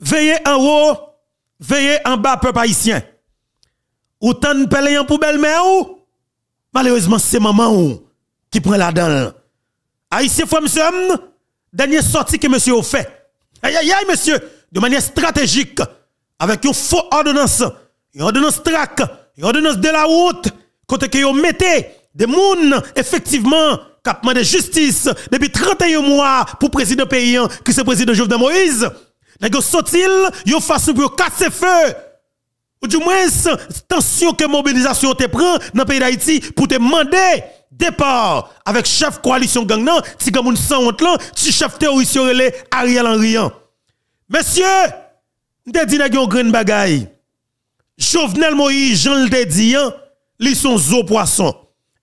Veillez en haut, veillez en bas, peuple haïtien. Autant de pelle en poubelle, mais ou? Malheureusement, c'est maman ou qui prend la dent. Haïtien, monsieur, hum, dernière sortie que monsieur a fait. Aïe, aïe, aïe, monsieur, de manière stratégique, avec une faux ordonnance, une ordonnance track, une ordonnance de la route, côté que vous mettez des mounes, effectivement, cap de justice, depuis 31 mois pour président paysan, qui c'est président Jovenel Moïse il, sortil, yo face pour casser feu. Ou du moins tension que mobilisation te prend dans le pays d'Haïti pour te demander départ avec chef coalition gang nan, ti sans honte lan, ti chef terroriste relé Ariel Henry. Messieurs, dis dit c'est une grande bagaille. Jovenel Moïse, Jean le dit, ils sont zo poissons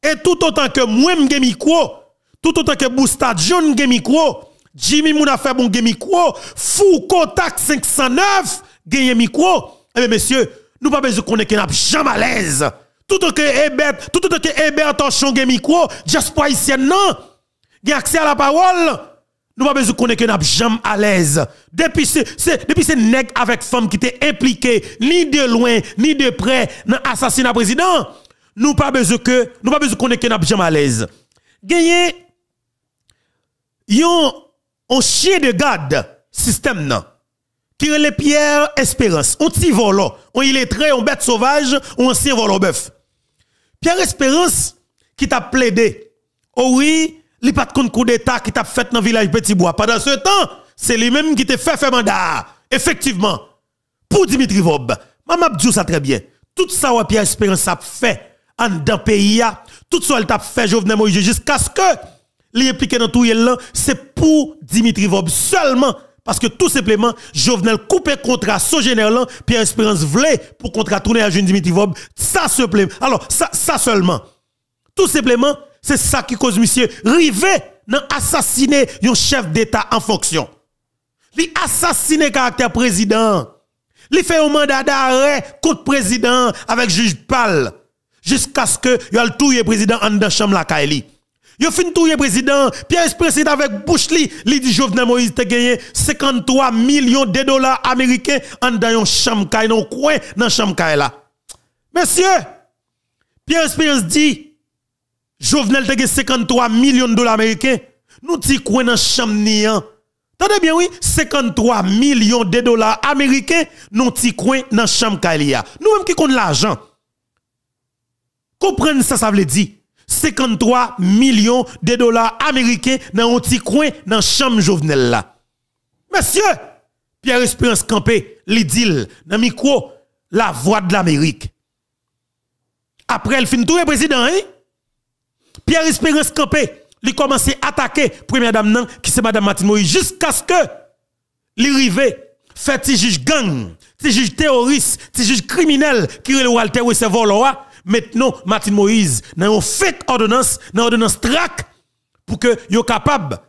Et tout autant que moi m'gé micro, tout autant que Boustad John m'gé micro, Jimmy Mouna fait bon gen micro, fou contact 509 gen micro. Eh bien messieurs, nous pas besoin qu'on qu'un jamais à l'aise. Tout que Hébert, tout que Hébert chant gen micro, diaspora ici non, accès à la parole. Nous pas besoin qu'on qu'un jamais à l'aise. Depuis ce depuis ce nèg avec femme qui était impliqué ni de loin ni de près dans l'assassinat président, nous pas besoin que nous pas besoin qu'on jamais à l'aise. Gagner yon un chien de garde système non qui est le espérance on petit volant on il est on bête sauvage on ancien volant bœuf Pierre Espérance qui t'a plaidé oh oui il pas de coup d'état qui t'a fait dans le village Petit Bois pendant ce temps c'est lui-même qui t'a fait faire mandat effectivement pour Dimitri Vob maman dit ça très bien tout ça Pierre Espérance a fait en dans pays tout ça elle t'a fait Jovenel Moïse jusqu'à ce que li dans tout là, c'est pour Dimitri Vob seulement. Parce que tout simplement, Jovenel coupé contrat son général, Pierre Espérance voulait pour contrat tourner à jean Dimitri Vob, ça plaît. Alors, ça, seulement. Tout simplement, c'est ça qui cause monsieur Rivet dans assassiner un chef d'État en fonction. Li assassiner caractère président. Li fait un mandat d'arrêt contre président avec juge Pal jusqu'à ce que le tout président en chambre la Kaili. Yo fin touye président, Pierre Esprit avec Bouchli, Il dit Jovenel Moïse te gagné 53 millions de dollars américains en dans yon chambre non coin dans chambre là. Messieurs, Pierre Esprit dit Jovenel te gagné 53 millions de dollars américains. Nous ti coin dans chambre ni hein. Tendez bien oui, 53 millions de dollars américains nous ti coin dans chambre Nous même qui compte l'argent. Comprenez ça ça veut dire 53 millions de dollars américains dans un petit coin dans la chambre Jovenel là. Monsieur, Pierre Espérance Campé, l'idylle, dans le micro, la voix de l'Amérique. Après, elle finit tout le président, hein? Pierre Espérance Campé, il commence à attaquer première dame qui c'est madame Martine jusqu'à ce que l'arrivée fait juge gang, un juge terroriste, un juge criminel qui est Walter loi. Maintenant, Martin Moïse, nous une fait ordonnance, dans une ordonnance trac pour que soient capable,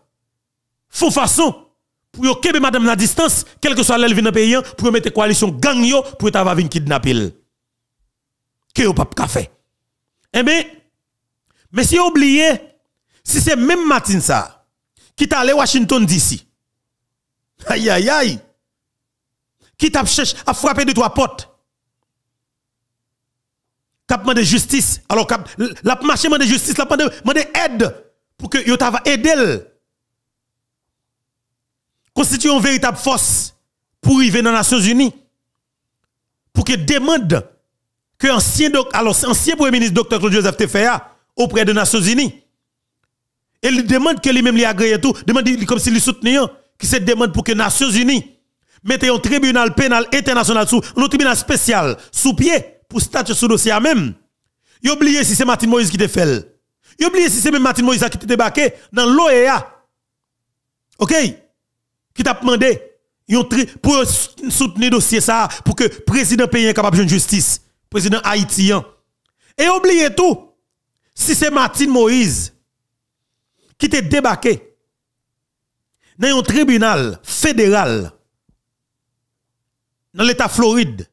faux façon, pour yon kebe madame la distance, quel que soit l'élève dans pays, pour mettre coalition gang yo, pour avoir une kidnapping. Que pap pas fait Eh bien, mais si oublié, si c'est même Martin ça, qui t'a allé Washington d'ici, aïe aïe aïe, qui t'a cherché à frapper de trois portes, t'a demandé justice. Alors, la marché demandé justice, la demandé aide pour que Yotava aide aider. Constituer une véritable force pour arriver dans les Nations Unies. Pour que demande que ancien, alors, ancien premier ministre Dr. Joseph Tefea auprès des Nations Unies. Et lui demande que lui-même lui agrée tout, demande comme s'il le soutenait, hein, qui se demande pour que les Nations Unies mettent un tribunal pénal international sous, un tribunal spécial sous pied pour statuer sur dossier à même. Yo si c'est Martin Moïse qui te fait. Yo si c'est même Martin Moïse qui te débarqué dans l'OEA. OK Qui t'a demandé pour soutenir dossier ça pour que le président pays est capable de justice, le président haïtien. Et oubliez tout. Si c'est Martin Moïse qui te débarqué dans un tribunal fédéral dans l'état Floride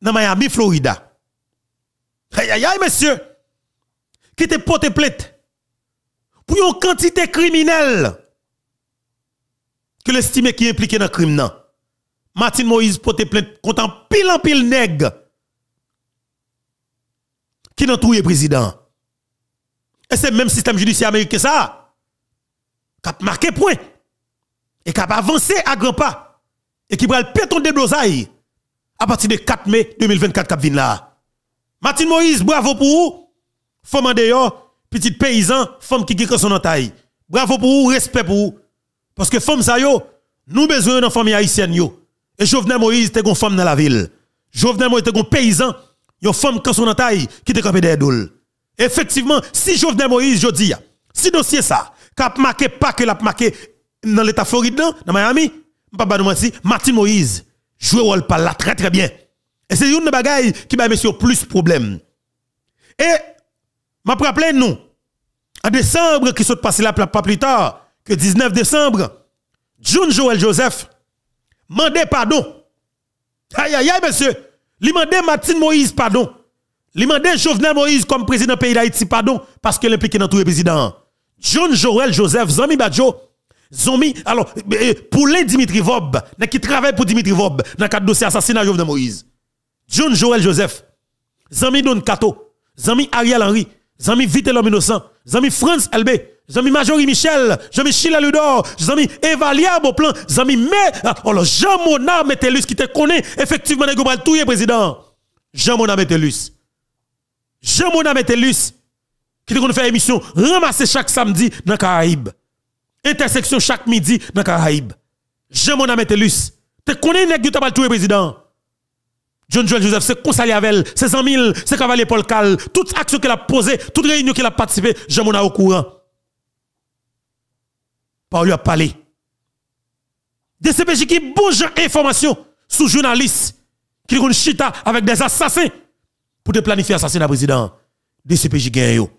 dans Miami, Florida. Aïe, aïe, aïe, monsieur. Qui te porté plainte pour une quantité criminelle que l'estime qui est impliqué dans le crime. Martin Moïse porté plainte contre pile en pile nègre qui n'a tout président. Et c'est même système judiciaire américain ça. Qui a marqué point. Et qui a avancé à grands pas. Et qui prend le péton de à partir de 4 mai 2024 cap là. Martin Moïse, bravo pour vous. Femme dehors, petite paysan, femme qui qui son taille. Bravo pour vous, respect pour vous. Parce que femme ça yo, nous besoin d'une famille haïtienne Et Jovenel Moïse était une femme dans la ville. Jovenel Moïse était un paysan, une femme qui son taille qui était des derrière Effectivement, si Jovenel Moïse, je dis, si dossier ça, cap marqué pas que l'a marqué dans l'état Floride, dans Miami, pas nous dit, Martin Moïse, jouer rôle par là très très bien. Et c'est une bagaille qui va monsieur plus problème. Et m'a rappelé nous en décembre qui s'est passé là pas plus tard que 19 décembre John Joel Joseph mandé pardon. Aïe aïe aïe monsieur, il mandé Martin Moïse pardon. Il mandé Jovenel Moïse comme président pays d'Haïti pardon parce que impliqué dans tout le président. John Joel Joseph Zami Badjo Zombie, alors, eh, poulet Dimitri Vob, qui travaille pour Dimitri Vob, dans le dossier assassinat Jovenel Moïse. John Joel Joseph, Zami Don Kato, Zami Ariel Henry, Zami Vite l'homme innocent, Zami France LB, Zami Majorie Michel, Zami Chila Ludor, Zami Evalia plan, Zami Mais, alors ah, oh, Jean Mona Metelus qui te connaît, effectivement, le le tout président. Jean Mona Metellus. Jean Mona Metellus, qui te faire émission, ramasser chaque samedi dans Caraïbes. Intersection chaque midi dans Caraïbes. J'ai mon Mételus. Tu connais nèg qui t'a tout président. John Joel Joseph, c'est conseiller avec c'est 100 000, c'est cavalier Paul Cal, Toutes actions qu'il a posées Toutes réunions qu'il a participées j'ai mon au courant. Par lui a parlé. DCPJ qui bouge information sous journaliste qui ont chita avec des assassins pour te planifier assassinat président. DCPJ gagne yo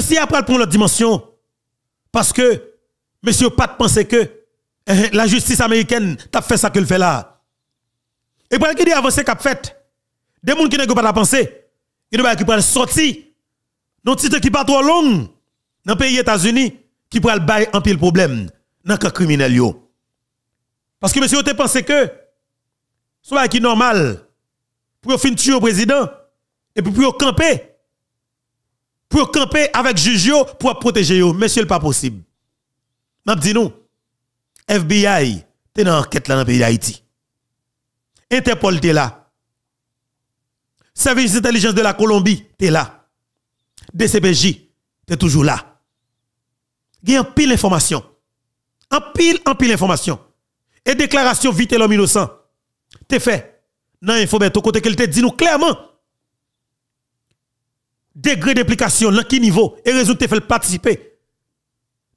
si après pour l'autre dimension. Parce que, monsieur, Pat pensait que eh, eh, la justice américaine t'a fait ça qu'elle fait là. Et pour qui dit avancer qu'a fait, des gens qui n'ont pas la pensée, ils ne qui pas sortir. Non, titre qui pas trop long dans le pays États-Unis, qui prend le bail en pile problème dans le criminel. Parce que monsieur, vous pensé que, ce qui normal, pour finir tuer le président, et puis pour camper pour camper avec juge pour protéger yo. Monsieur, pas possible. M'a dit nous. FBI, t'es dans l'enquête là dans le pays d'Haïti. Interpol, t'es là. Service d'intelligence de la Colombie, t'es là. DCPJ, t'es toujours là. Il y a un pile d'informations. En pile, en pile d'informations. Et déclaration vite l'homme innocent. T'es fait. Non, il faut mettre côté qu'elle te dit nous clairement degré d'implication, dans quel niveau, et résultat fait participer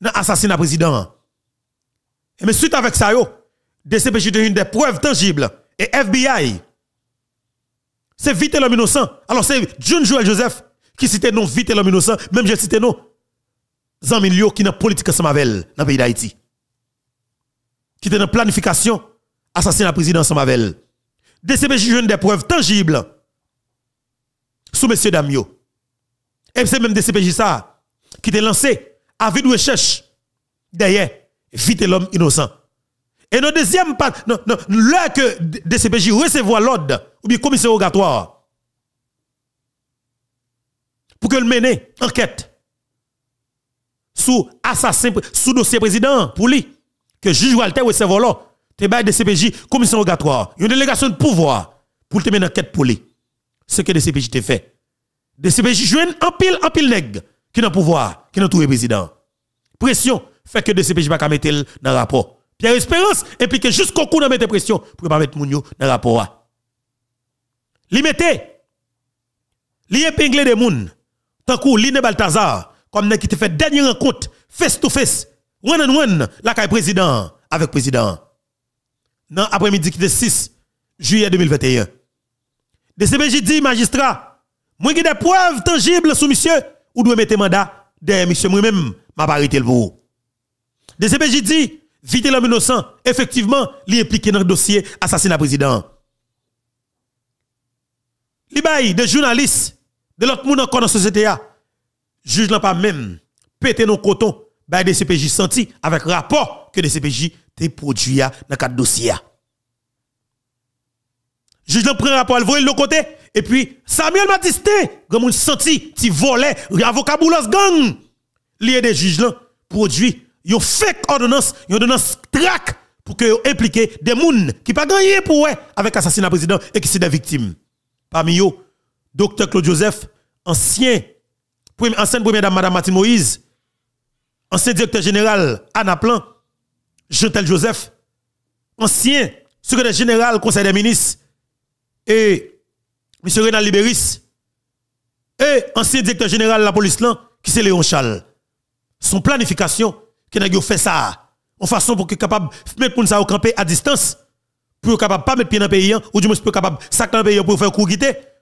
dans l'assassinat président. Et mais suite avec ça, DCPJ de une des preuves tangibles et FBI. C'est vite l'homme innocent. Alors c'est June Joel Joseph qui cite non vite l'homme innocent, même je cite non Zamilio qui n'a politique ensemble avec dans le pays d'Haïti. Qui était dans planification assassinat président ensemble avec DCPJ de des preuves tangibles sous M. Damio. Et c'est même DCPJ ça qui t'a lancé à vide recherche derrière vite l'homme innocent. Et notre deuxième part, non, non, là que DCPJ recevoir l'ordre, ou bien commission rogatoire, pour que le mène enquête sous assassin, sous dossier président, pour lui, que juge Walter recevoir l'ordre, te bail DCPJ, commission rogatoire, une délégation de pouvoir, pour te mener enquête pour lui. Ce que DCPJ t'a fait de CPJ joue en pile, en pile nègre qui nan pouvoir, qui nan tout le président. Pression fait que de CPJ pas mettre dans le rapport. Pierre Espérance puis jusqu'au coup de mettre pression pour pas mettre Mounio dans le rapport. Li mette, li épingle de moun, tant que Line Baltazar comme qui te fait dernière rencontre, face to face, one on one, la kaye président, avec président. Dans après-midi qui était 6 juillet 2021. DCPJ dit magistrat, moi qui des preuves tangibles sous monsieur ou doit mettre mandat derrière monsieur moi-même, m'a arrêté le De CPJ e dit vite l'homme innocent, effectivement, il est impliqué dans le dossier assassinat président. Li de journalistes de l'autre monde encore dans la société a juge pas même pété nos coton de CPJ e senti avec rapport que CPJ... E te produit dans quatre dossier. Juge prend prend rapport, elle voit le côté et puis, Samuel Matiste, comme monde senti, ti volé, avocat boulos gang, lié des juges là, produit, yon fake ordonnance, yon ordonnance track pour que impliquez des gens qui pas gagné pour eux, avec assassinat président et qui sont des victimes. Parmi eux, Dr. Claude Joseph, ancien, ancienne première dame Madame Martine Moïse, ancien directeur général Anna jean Tel Joseph, ancien secrétaire général Conseil des ministres et M. Renal Libéris, et ancien directeur général de la police, qui c'est Léon Charles. Son planification, qui n'a fait ça, en façon pour que capable mettre les gens au campé à distance, pour capable pas mettre pied dans le pays, hein, ou du moins pour capable sacrer le pays hein, pour faire court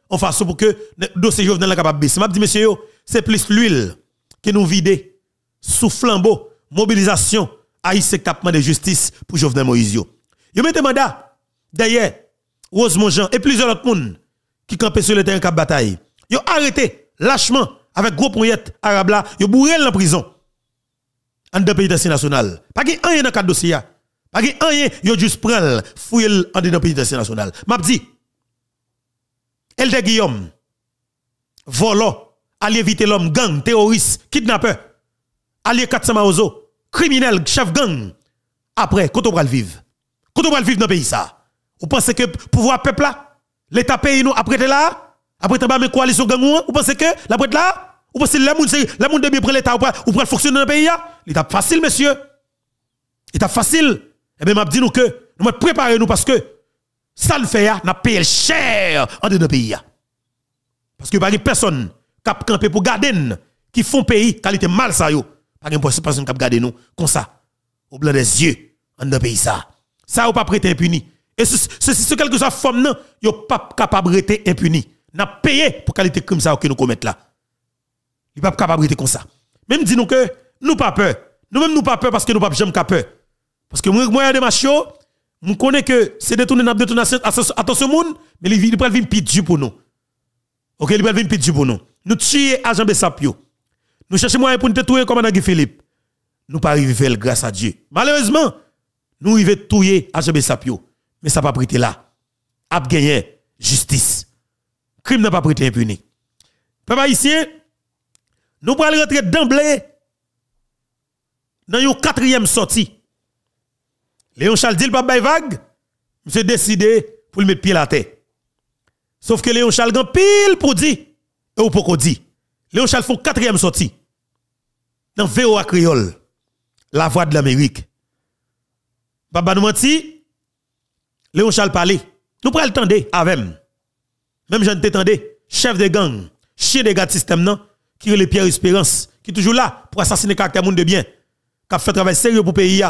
en façon pour que le dossier jeune soit capable baisser. Je dis, monsieur, c'est plus l'huile qui nous vide sous flambeau, mobilisation, haïssé capement de justice pour Jovenel Moïse. Yo des mandat, d'ailleurs, Rose Jean et plusieurs autres monde qui campait sur le terrain cap bataille. Yo arrêté lâchement avec gros poignet arabes là, yo bourré en prison. En deux pays national. Pas qu'il rien dans cadre dossier. Pas qu'il rien, yo juste prend fouille en deux pays national. M'a dit Elde Guillaume volant, allié vite l'homme gang, terroriste, kidnappeur, allié 400 maozo, criminel, chef gang. Après, quand on va le vivre. Quand on va le vivre dans le pays ça. Vous pensez que pouvoir peuple là l'État pays nous après là, après t'as mes coalition. gang ou pensez que la prête là, ou pensez que monde, les monde de bien l'État ou pour fonctionner dans le pays hein? L'État facile monsieur. L'État facile. Et eh bien m'a dit nous que nous devons préparer nous parce que ça le fait hein, n'a payé cher en de pays hein. Parce que pas personne a campé pour garder qui font pays qualité mal ça yo. Pas personne a gardé nous comme ça au blanc des yeux en de pays ça. Ça ou pas prêter impuni. Et ceci, ce, ce, quelque chose forme, non, yo pas capable de rester impuni. N'a payé pour qualité crime ça que nous commettons là. Il pas capable de comme ça. Même dis nous que nous pas peur. Nous même nous pas peur parce que nous pas jamais peur. Parce que moi moi des macho nous connais que c'est détourné n'a détourner ce monde, mais il il pas venir pitié pour nous. OK, il peut venir pitié pour nous. Nous tuer agent Bessapio. Nous cherchons moyen pour nous tuer comme Guy Philippe. Nous pas arriver grâce à Dieu. Malheureusement, nous arrivons tuer agent Bessapio mais ça pas prêté là. A gagné justice. Crime n'a pas prêté impuni. Papa ici, nous aller rentrer d'emblée dans une quatrième sortie. Léon Charles dit le est vague, monsieur décidé pour le mettre pied à terre. Sauf que Léon Charles gagne pile pour dire, ou pour qu'on dit. Léon Charles font quatrième sortie. Dans VOA Creole, la voix de l'Amérique. papa nous mentit, Léon Charles parler. Nous prenons le même avec. Même j'en chef de gang, chien de gars de système, non, qui est le Pierre Espérance, qui est toujours là pour assassiner caractère monde de bien, qui a fait travail sérieux pour le pays.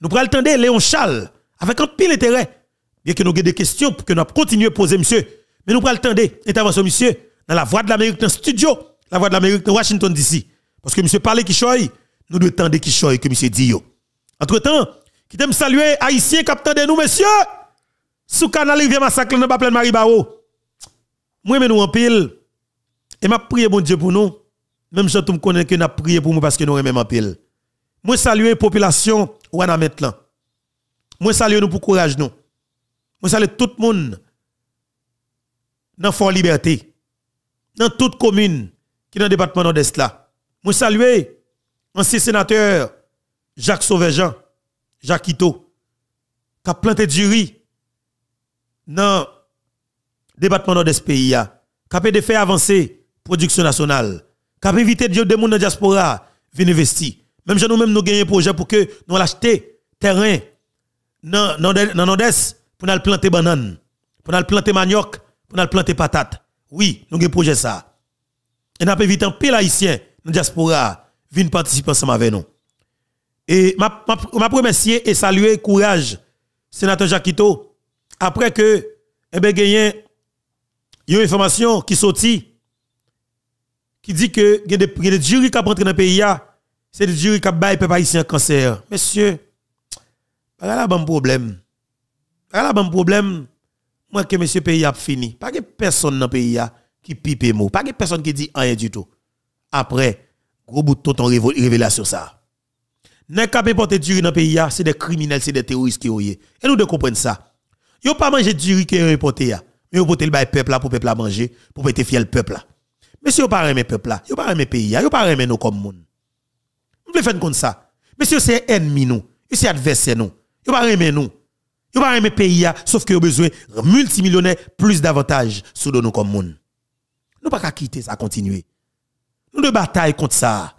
Nous prenons le Léon Charles, avec un pile intérêt. Bien que nous ayons des questions pour que nous continuions à poser, monsieur. Mais nous prenons le temps intervention, monsieur, dans la voix de l'Amérique, dans le studio, la voix de l'Amérique, dans Washington, DC. Parce que monsieur parlait qui choye, nous devons tendre qui choye, que monsieur dit. Entre-temps, qui t'aime saluer, haïtien, capitaine de nous, monsieur. Sous canal rivière massacre dans pas plein Marie Barreau. Moi mais nous en pile. Et m'a prié bon Dieu pour nous. Même si je me connais que n'a prié pour nous parce que nous même en pile. Moi saluer population ou en maintenant. Moi saluer nous pour courage nous. Moi salue tout le monde dans Fort Liberté. Dans toute commune qui est dans le département nord-est là. Moi salue ancien sénateur Jacques Sauvejean, Jacques Ito, qui a planté du riz dans le département nord ce pays, capable de faire avancer production nationale, capable éviter de gens dans la diaspora, venir investir. Même nous même nous gagnons un projet pour que nous achetions terrain dans nord-est pour nous planter banane, pour nous planter manioc, pour nous planter patate. Oui, nous avons un projet ça. Et nous avons évité un pile haïtien dans la diaspora, venir participer ensemble avec nous. Et je remercie et saluer le courage, sénateur Jacquito, après que, eh ben, gagné une information qui sortit, qui dit que, il y a des jurys qui rentrent dans le pays, c'est des jurys qui baillent les un cancer. Monsieur, pas là, bon problème. Pas là, bon problème. Moi, que monsieur pays a fini. Pas a personne dans le pays qui pipe mot. Pas a personne qui dit rien du tout. Après, gros bout de ton révélation ça. n'est qui porter jurys dans le pays, c'est des criminels, c'est des terroristes qui ont Et nous devons comprendre ça. Yo pas mangé du riz que importé ya. Mais yo porté le peuple là pour peuple à manger, pour péter fiel peuple là. Monsieur si yo pas aimer peuple là, yo pas aimer pays ya, yo pas aimer nous comme moun. On veut faire comme ça. Mais c'est ennemi nous, c'est adversaire nous. Yo pas aimer nous. Yo pas le pays ya, sauf que yo besoin multimillionnaire plus d'avantages sous nous comme pouvons Nous pas qu'à quitter ça continuer. Nous de bataille contre ça.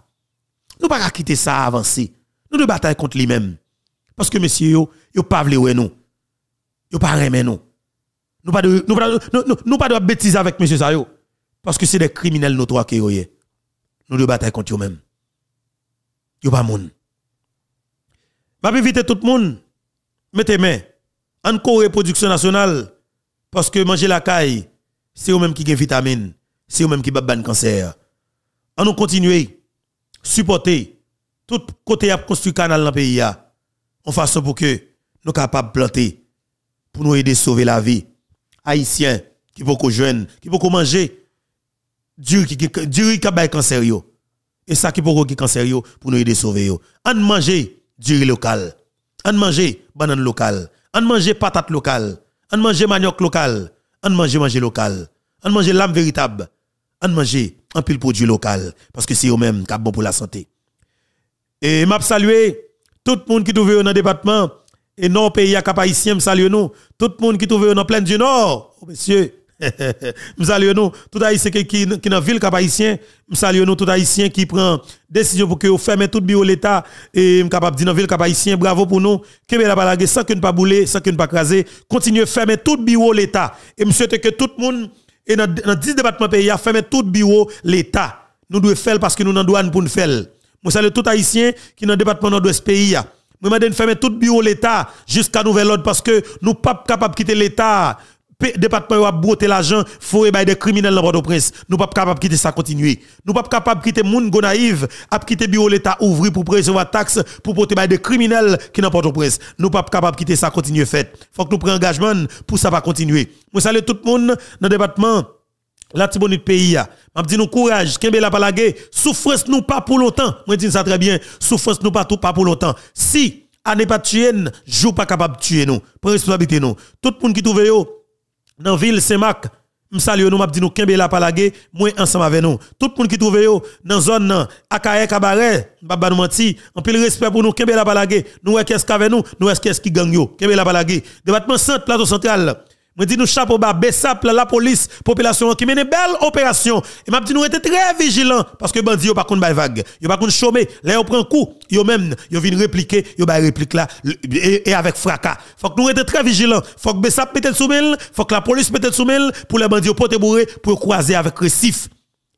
Nous pas qu'à quitter ça avancer. Nous de bataille contre lui-même. Parce que monsieur yo, yo pas voulu nous. Yo pas remet nous. Nous pas de nous pas nous, pas de bêtises avec monsieur Sayo. parce que c'est des criminels nos trois qui yo Nous devons bataille contre eux même. Yo pas moun. vais inviter tout le monde mettez main encore production nationale parce que manger la caille c'est eux mêmes qui des vitamine, c'est eux mêmes qui bat cancer. On nous continuer supporter tout côté à construire canal dans le pays en façon pour que nous capables de planter pour nous aider à sauver la vie. Haïtiens qui beaucoup jouer, qui beaucoup manger, dur qui dur qui cancer Et ça qui peut qui cancer pour nous aider à sauver yo. On manger dur local. On manger banane local, On manger patate local, On manger manioc local. On manger manger local. On manger l'âme véritable. On manger un pile produit local parce que c'est eux mêmes qui bon pour la santé. Et m'a saluer tout le monde qui trouve dans le département et non pays à Cap-Haïtien, nous. Tout le monde qui trouve dans plein du Nord, oh, monsieur, me salue nous. Tout Haïtien qui qui dans la ville Cap-Haïtien, salue nous. Tout Haïtien qui prend décision pour que vous fermez tout bio l'État et capable de dire dans ville Cap-Haïtien, bravo pour nous. Que la balague sans que ne pas bouler, sans que ne pas craser. Continuez fermer tout bio l'État. Et Monsieur, souhaite que tout le monde, et dans 10 départements pays, fermer tout de l'État. Nous devons faire parce que nous avons douane pour nous faire. Je salue tout Haïtien qui est dans le département nord-ouest pays. Je vais fermer tout bureau l'État jusqu'à nouvel ordre parce que nous pas capables de quitter l'État. Département a broté l'argent, faut par des criminels dans Port-au-Prince. Nous pas capables de quitter ça continuer. Nous pas capables de quitter moun go naïfs à quitter bureau l'État ouvrir pour recevoir taxe pour porter des criminels qui n'ont Port-au-Prince. Nous pas capables de quitter ça continuer Il Faut que nous prenions engagement pour ça pas continuer. Moi salue tout le monde dans le département la tibonite pays a. M'a dit nous courage, kembe la palage, souffrance nous pas pour longtemps. Moi dis ça très bien, souffrance nous pas tout pas pour longtemps. Si ne pas tuer, joue pas capable de tuer nous. Prends responsabilité nous. Tout le monde qui trouve yo dans ville Saint-Marc, m'salue nous m'a dit nous kembe la palage, moi ensemble avec nous. Tout le monde qui trouve yo dans zone Akaye cabaret, baba nous menti, en le respect pour nous kembe la palage. Nous est qu'est-ce qu'avec nous, nous est qu'est-ce qui gagne yo, kembe la palage. Département centre plateau central je dis nous chapeau bas, Bessap, la police, population qui mène une belle opération. Et m'a dit nous était très vigilants parce que bandits yo pas contre vague, yo pas contre chômer, là yo prend coup, yo même yo viennent répliquer, Ils ba réplique là et, e avec fracas. Faut que nous était très vigilants, faut que Bessap mette sous soumel. faut que la police mette sous soumel pour les bandits porter bourré pour croiser avec récif.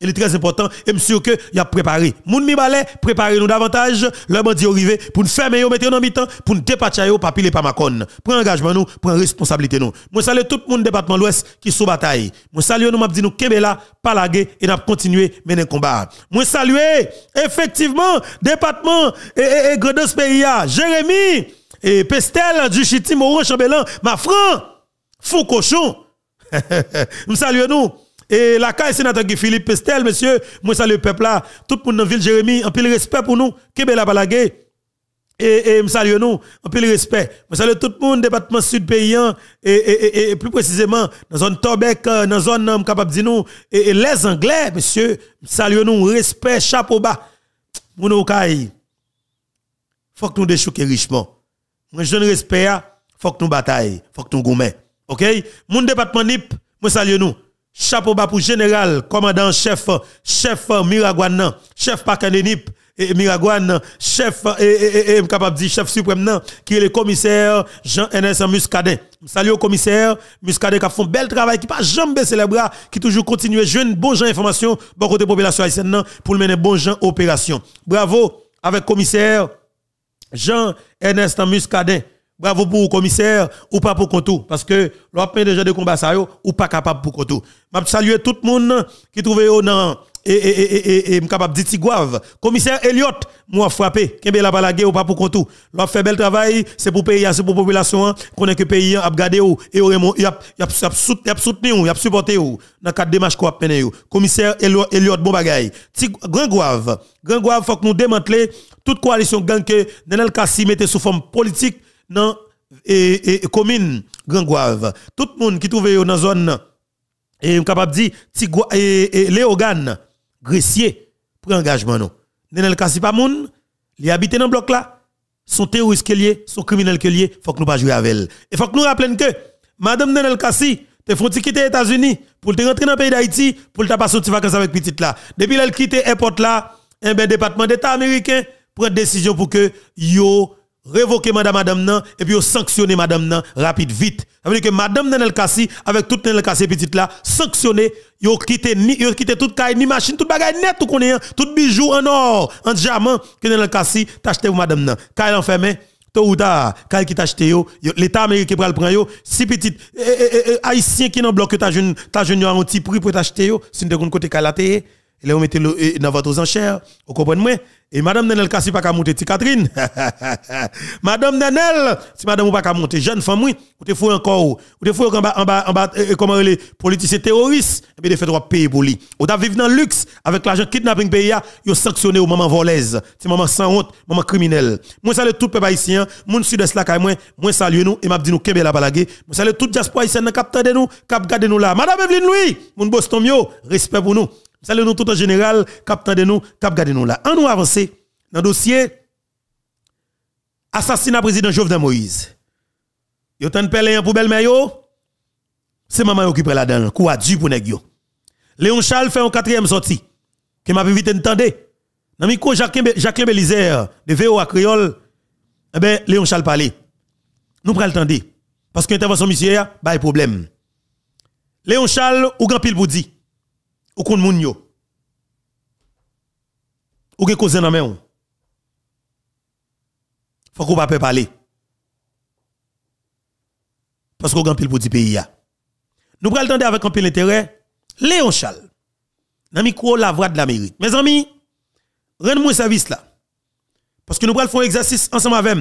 Il est très important et monsieur que y a préparé. Moun mi préparez-nous davantage. Le bandit arrivé pour nous fermer, nous mettre en mi-temps, pour nous dépatcher, pas et pas pamacones. Prends engagement nous, prends responsabilité nous. Moi salue tout le monde département l'Ouest qui sous bataille. Moi salue nous m'a dit nous Kembela, pas lagué et continué continuer mener combat. Moi salue effectivement département et, et, et Gredos Jérémy et Pestel du Moro, Moron Chambellan, Mafran, Fou cochon. salue nous et la caille sénateur Philippe Pestel, monsieur, moi salue le peuple là, tout le monde dans la ville Jérémy, peu pile respect pour nous, qui est la balague. Et, et salue nous, peu pile respect. Je salue tout le monde, département sud paysan et, et, et, plus précisément, dans la zone Tobek, euh, dans la zone, euh, capable et, les Anglais, monsieur, salue nous, respect, chapeau bas. Pour nous, il faut que nous déchouquions richement. Moi, je donne respect, il faut que nous bataillions, il faut que nous gommions OK? Mon département NIP, moi salue nous. Chapeau bas pour général, commandant chef, chef euh, Miragouan, chef Pakanenip, et Miragouane, chef, euh, et, capable de chef suprême, qui est le commissaire Jean-Ernest Muscadet. Salut au commissaire Muscadet qui a fait un bel travail, qui n'a jamais bras, qui toujours continue à jeune bon bonne information, bon côté population haïtienne, pour mener bon gens opération. Bravo avec commissaire Jean-Ernest Muscadet. Bravo pour le commissaire ou pas pour tout. Parce que l'on des gens de combat, ça ou pas capable pour compte. Je salue tout le monde qui trouve dans et et et et et capable dit Tigouave commissaire Elliot moi frappé kembe la balague ou pas pour tout. l'a fait bel travail c'est pour pays c'est pour population hein, connaît que pays hein, a gardé ou et a soutenu ou a supporté ou dans quatre démarches qu'a qu'on a le commissaire Elliot bon bagaille grand Gouave grand faut que nous démantelions toute coalition gang que Nenel Kassi mettait sous forme politique dans et, e, e, commune Grand Guave. Tout le monde qui trouve dans la zone, et capable de dire, et, et Léogane, Gressier, prend engagement nous. Nenel le monde il habite dans le bloc là, son terroriste qu'il est, son criminel qu'il est, faut que nous pas jouer avec elle. Et faut que nous rappelions que, Madame Nenel Kassi, te font quitter les États-Unis pour te rentrer dans le pays d'Haïti, pour te passer une vacances avec petite là. Depuis qu'elle quitte l'aéroport là, un ben, département d'État américain prend décision pour que yo révoquer madame madame nan et puis sanctionner madame nan rapide vite ça veut dire que madame nan el kassi avec toute les el kassi petite là sanctionner yo quitté ni yo quitté toute caille ni machine toute bagaille net tout connait hein. tout bijou en or en diamant que nan Kassi kassi pour madame nan caille enfermé tôt ou tard caille qui t'acheter yo, l'état américain pral prendre yo si petite eh, eh, eh, haïtien qui n'en bloc que ta jeune ta jeune un petit prix pour t'acheter yo si t'es côté caille et là, on mettez le dans votre enchères. Vous comprenez moi Et madame Nenel kasi pas qu'à monter, Catherine. madame Nenel, si madame ou pas qu'à monter, jeune femme oui, ou te faut encore ou te faut en bas en bas en bas euh, comment les politiciens terroristes, et eh bien de fait droit payer pour lui. Ou t'a vivre dans le luxe avec l'argent kidnapping pays, yo sanctionné au maman volaise. c'est maman sans honte, maman criminel. Moi salut tout peuple haïtien, moun sud-est là moi, moi salue nous et m'a dit nous kebel la balagé. Moi le tout diaspora haïtienne cap de nous, cap garder nous là. Madame Evelyne Louis, moun Boston yo, respect pour nous. Salut nous tout en général, cap de nous, cap de nous là. En nous avancer dans le dossier assassinat président Jovenel Moïse. Yo t'en pelé de poubelle pour yo c'est maman qui prend là-dedans, quoi du pour neg yo. Léon Charles fait un quatrième sortie qui m'a vite entendre. Dans micro Jacqueline Belizer de à Creole, eh ben Léon Charles parle. Nous prenons le temps parce que l'intervention monsieur a de bah, problème. Léon Charles ou grand pile pour dire ou kon moun yo. Ou gen kozen nan Il Faut qu'on pas parler. Parce qu'on pile pour du pays Nous prenons le temps avec un peu intérêt. Léon Charles. Dans micro la voix de l'Amérique. Mes amis, rendez-moi service là. Parce que nous prenons un exercice ensemble avec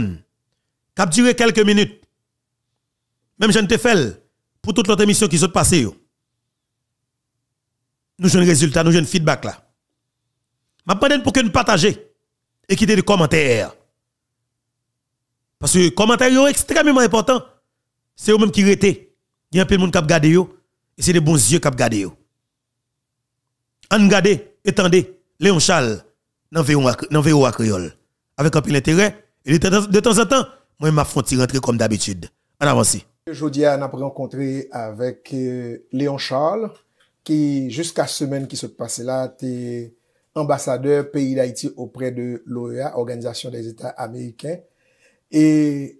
Cap duré quelques minutes. Même je ne te fais pour toute l'autre émission qui s'est passée nous jouons résultat, nous jouons feedback là. Ma pour que nous partagions et quitter des commentaires. Parce que les commentaires sont extrêmement importants. C'est eux-mêmes qui rété. Il y a un peu de monde qui a regardé. et c'est des bons yeux qui regardé. On regarde, étendé Léon Charles dans VOA Créole. Avec un peu d'intérêt, et de temps en temps, moi, je m'affronte rentrer comme d'habitude. En avance. Aujourd'hui, on a rencontré avec euh, Léon Charles. Ki, jiska semen ki sot pase la, te ambasadeur peyi la iti opre de l'OEA, Organizasyon des Etats Amerikens. E,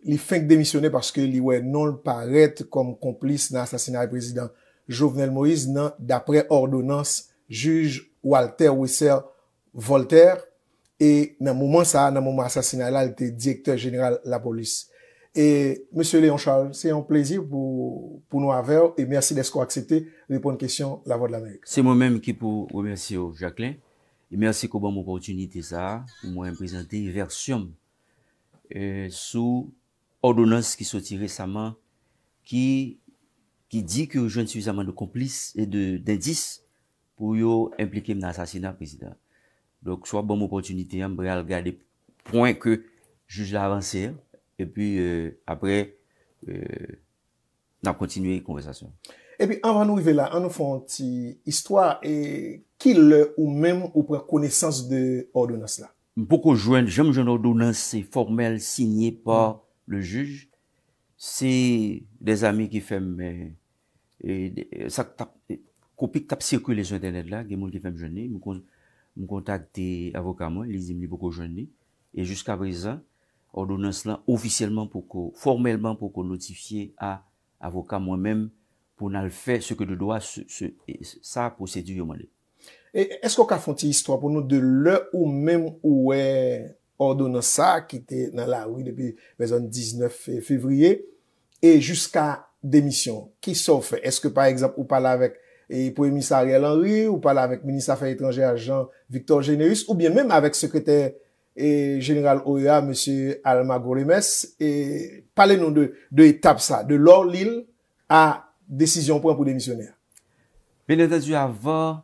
li feng demisyone paske li wè non l'paret kom komplis nan asasinare prezident Jovenel Moïse, nan dapre ordonans juj Walter Wiesel Voltaire. E, nan mouman sa, nan mouman asasinare la, li te direktor general la polis. Et M. Léon Charles, c'est un plaisir pour nous avoir, et merci d'être co-accepté, répondre question la voix de l'Amérique. C'est moi-même qui pour remercier Jacqueline, et merci qu'au bon opportunité ça, vous m'avez présenté une version euh, sous ordonnance qui sortit récemment, qui dit que je n'ai suffisamment de complices et d'indices pour y impliquer mon assassinat, Président. Donc, soit bon opportunité, j'aimerais regarder point que juge l'avancé, epi euh, apre euh, nan kontinuye konvesasyon. Epi, an van nou i ve la, an nou fante istwa, e kil ou men ou prek konesans de ordonans la? Boko jwen, jenm jenm ordonans, se formel sinye pa le juj, se de zami ki fem e sa kopik tap sirkule se internet la, gen moun ki fem jenne, mou kontakte avokaman, elisim li boko jenne, e jiska brisan ordonans lan ofisyeleman pou kon, formelman pou kon notifiye a avoka mwen men, pou nan l fè seke de doa sa posèdi yon manè. Esko ka fonti histwa pou nou de lè ou menm ou wè ordonans sa ki te nan la ou yon depi bezon 19 fevriye e jiska demisyon? Ki so fè? Eske par exemple ou pala vek e poe misa Ariel Henry, ou pala vek menisa fè etranje a Jean-Victor Généus, ou bien menm avèk sekreter Gen. Oya, M. Alma Gorimes e Parle nou de etap sa De l'or l'il A desisyon pou un pou denisyonè Ben etatou avan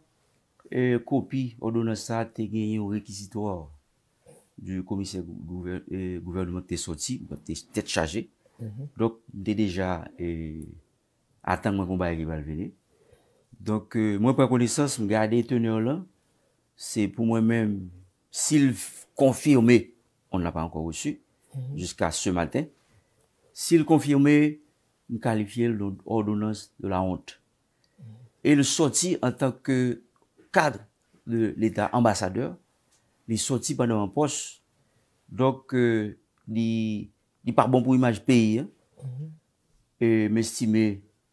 e Kopi odon sa Te gen yon rekizito Du komisyen e Gouvernement te soti Te chaje mhm. De deja Atan mwen kon baye Mwen prekone sas mwen gade tenè Se pou mwen mèm Sil konfirme, on la pa anko wosu, mhm. jiska se maten, sil konfirme, kalifye l'ordonans de la honte. E le soti an tanke kadre de l'Etat ambasadeur, li soti banan an pos, dok, euh, li parbon pou imaj peyi, mhm. e m'estime,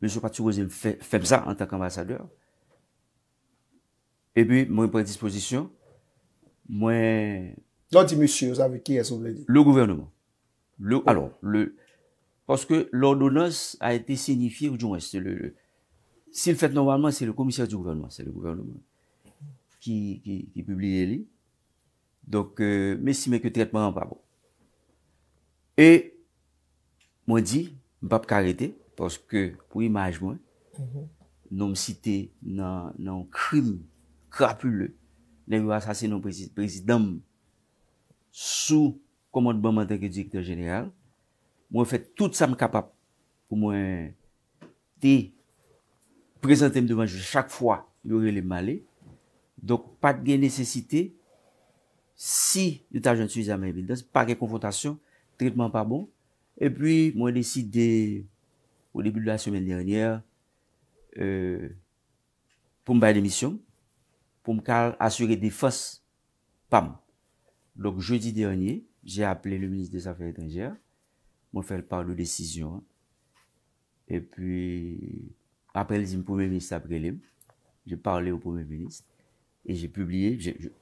monsou pati wosem febza an tanke ambasadeur, e bi, moun pre-disposisyon, Mwen... Non di monsye, ou sa ve ki yè sou vle di? Le gouvernement. Alors, le... Paske l'ordonnance a ete signifi ou jounes. Si l'fèt normalman, se le komisyèr di gouvernement. Se le gouvernement. Ki publile li. Dok, mesi me ke tretman an pa bo. E, mwen di, mbap karete. Paske pou imaj mwen, non msite nan krim krapuleu. nan yon asasinon prezidam sou komod banman teke direktor jeneral, mwen fè tout sa m kapap pou mwen te prezante m devan chou chak fwa yon relèp male, dok pat gen nesesite si yon tajan tsu vizaman yon bildans, pa ke konfotasyon, tritman pa bon, e pwi mwen deside ou debil la semen lernyer euh, pou m bay demisyon, pour me assurer défense. Pam. Donc, jeudi dernier, j'ai appelé le ministre des Affaires étrangères. Mon fait par de décision. Hein. Et puis, après, le premier ministre après j'ai parlé au premier ministre et j'ai publié,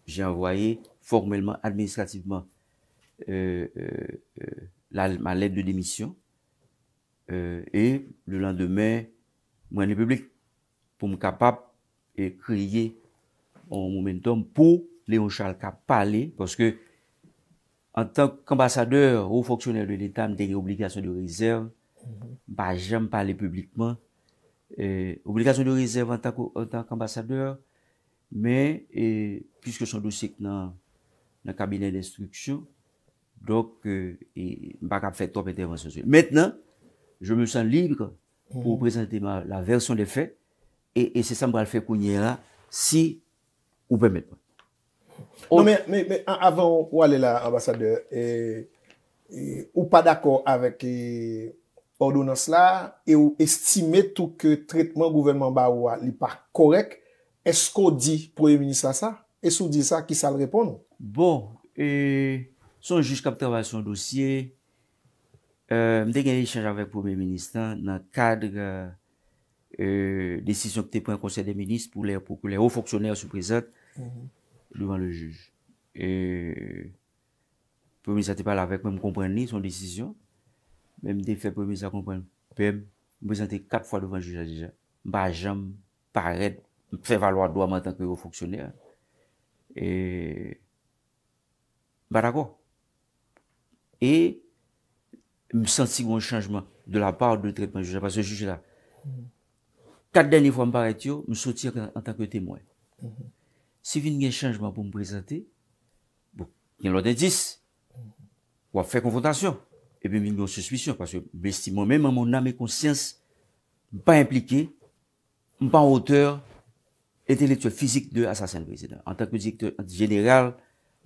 j'ai envoyé formellement, administrativement, euh, euh, euh, ma lettre de démission. et le lendemain, moi, public pour me capable et créer pou Léon Charles ka pale, pwoske an tan kambasadeur ou foksyonèr de l'État mdè yon obligasyon de rizèv, mm-hmm. ba jèm pale publikman. Euh, obligasyon de rizèv an tan kambasadeur, mè, euh, pwiske son dou sèk nan kabine d'instruksyon, dok, euh, mba ka pfè top etè vansè. Mètnen, jèm me san libre pou mm-hmm. prezant la versyon de fè, e se san mbra l'fè kounye la, si Ou pèmèt mè. Non mè, mè, mè, mè, avan wale la ambasadeur, ou pa d'akor avèk ordounos la, e ou estime tout ke tretman gouvernement ba wè li pa korek, eskou di premier ministre la sa? Eskou di sa ki sa l'repon nou? Bon, e, son juj kaptèvè son dosye, euh, mdè genye chanj avèk premier ministre nan kadre Euh, desisyon ki te pren konser de minis pou lè pou pou lè ou foksyonè se prezant mm-hmm. Louvan le juj E Pou mè sate pala vek mè m kompren ni son desisyon Mè m de fè pou mè sate kompren Pè m m prezantè kat fwa louvan juj a dijan Ba janm parèd M fè valo a doa man tanke ou foksyonè E Ba dako E M sensi mwen chanjman De la par de tretman juj a Pase juj la Kat denye fwa mparetyo, msoutir an tanke temwen. Mm-hmm. Se vin gen chanjman pou mpresente, bon, gen lò den dis, wap mm-hmm. fè konfotasyon, e bin mwen mwen sospisyon, parce mwen estime mwen mè mè mè mè mè konsyans, mwen pa implike, mwen pa an oteur, etenlektwè fizik de asasyen prezident. An tanke direktè genèral,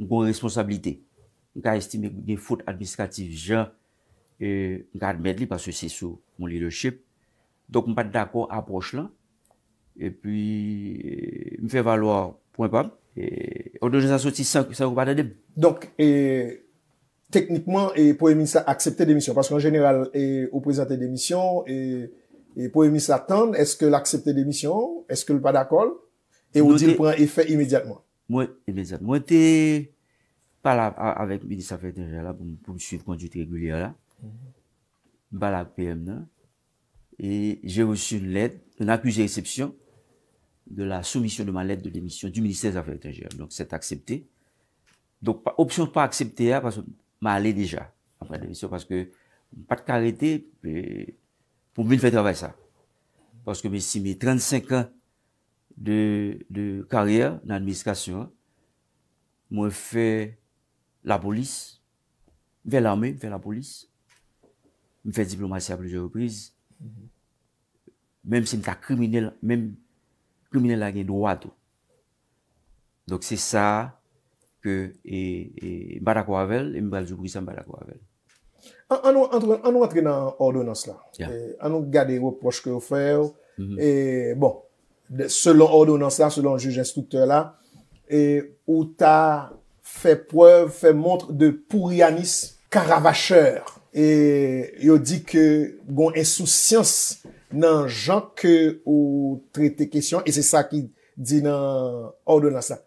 mwen kon responsabilite. Mwen ka estime gen fout administratif jan, euh, mwen ka admèd li, parce se sou moun lirè chèp, Donk m pat d'akò, aproche lan. E pwi, e, m fè valwa pou m pa m. E, Odo jè sa soti, sa wou pat adem. Donk, e, teknikman, pou emin sa aksepte demisyon, paskou an jeneral, ou prezante demisyon, pou emin sa tende, eske l'aksepte demisyon, eske l pa d'akòl, e ou di l pran efè imediatman. Mwen te pala avèk m pou m siv kondite regulye la. Mhm. M pa la prem nan. Et j'ai reçu une lettre, un accusé réception de la soumission de ma lettre de démission du ministère des Affaires étrangères. Donc, c'est accepté. Donc, option pas acceptée, hein, parce que allé déjà après la démission, parce que pas de carité pour mieux faire travailler ça. Parce que mes 35 ans de, de carrière dans l'administration, moi fait la police, vers l'armée, vers la police, me fait diplomatie à plusieurs reprises, Mhm. Mem sen ta kriminelle Mem kriminelle la gen wad Donk se sa Ke Barako avel Ano atre nan Ordonans la e, Ano gade wop projke wop few mhm. Bon Selon Ordonans la Selon juje instukte la e, Ota fe preve Fe montre de pourianis Karavacheur yo di ke gon ensousyans nan jan ke ou trete kesyon, e se sa ki di nan orde lan sa.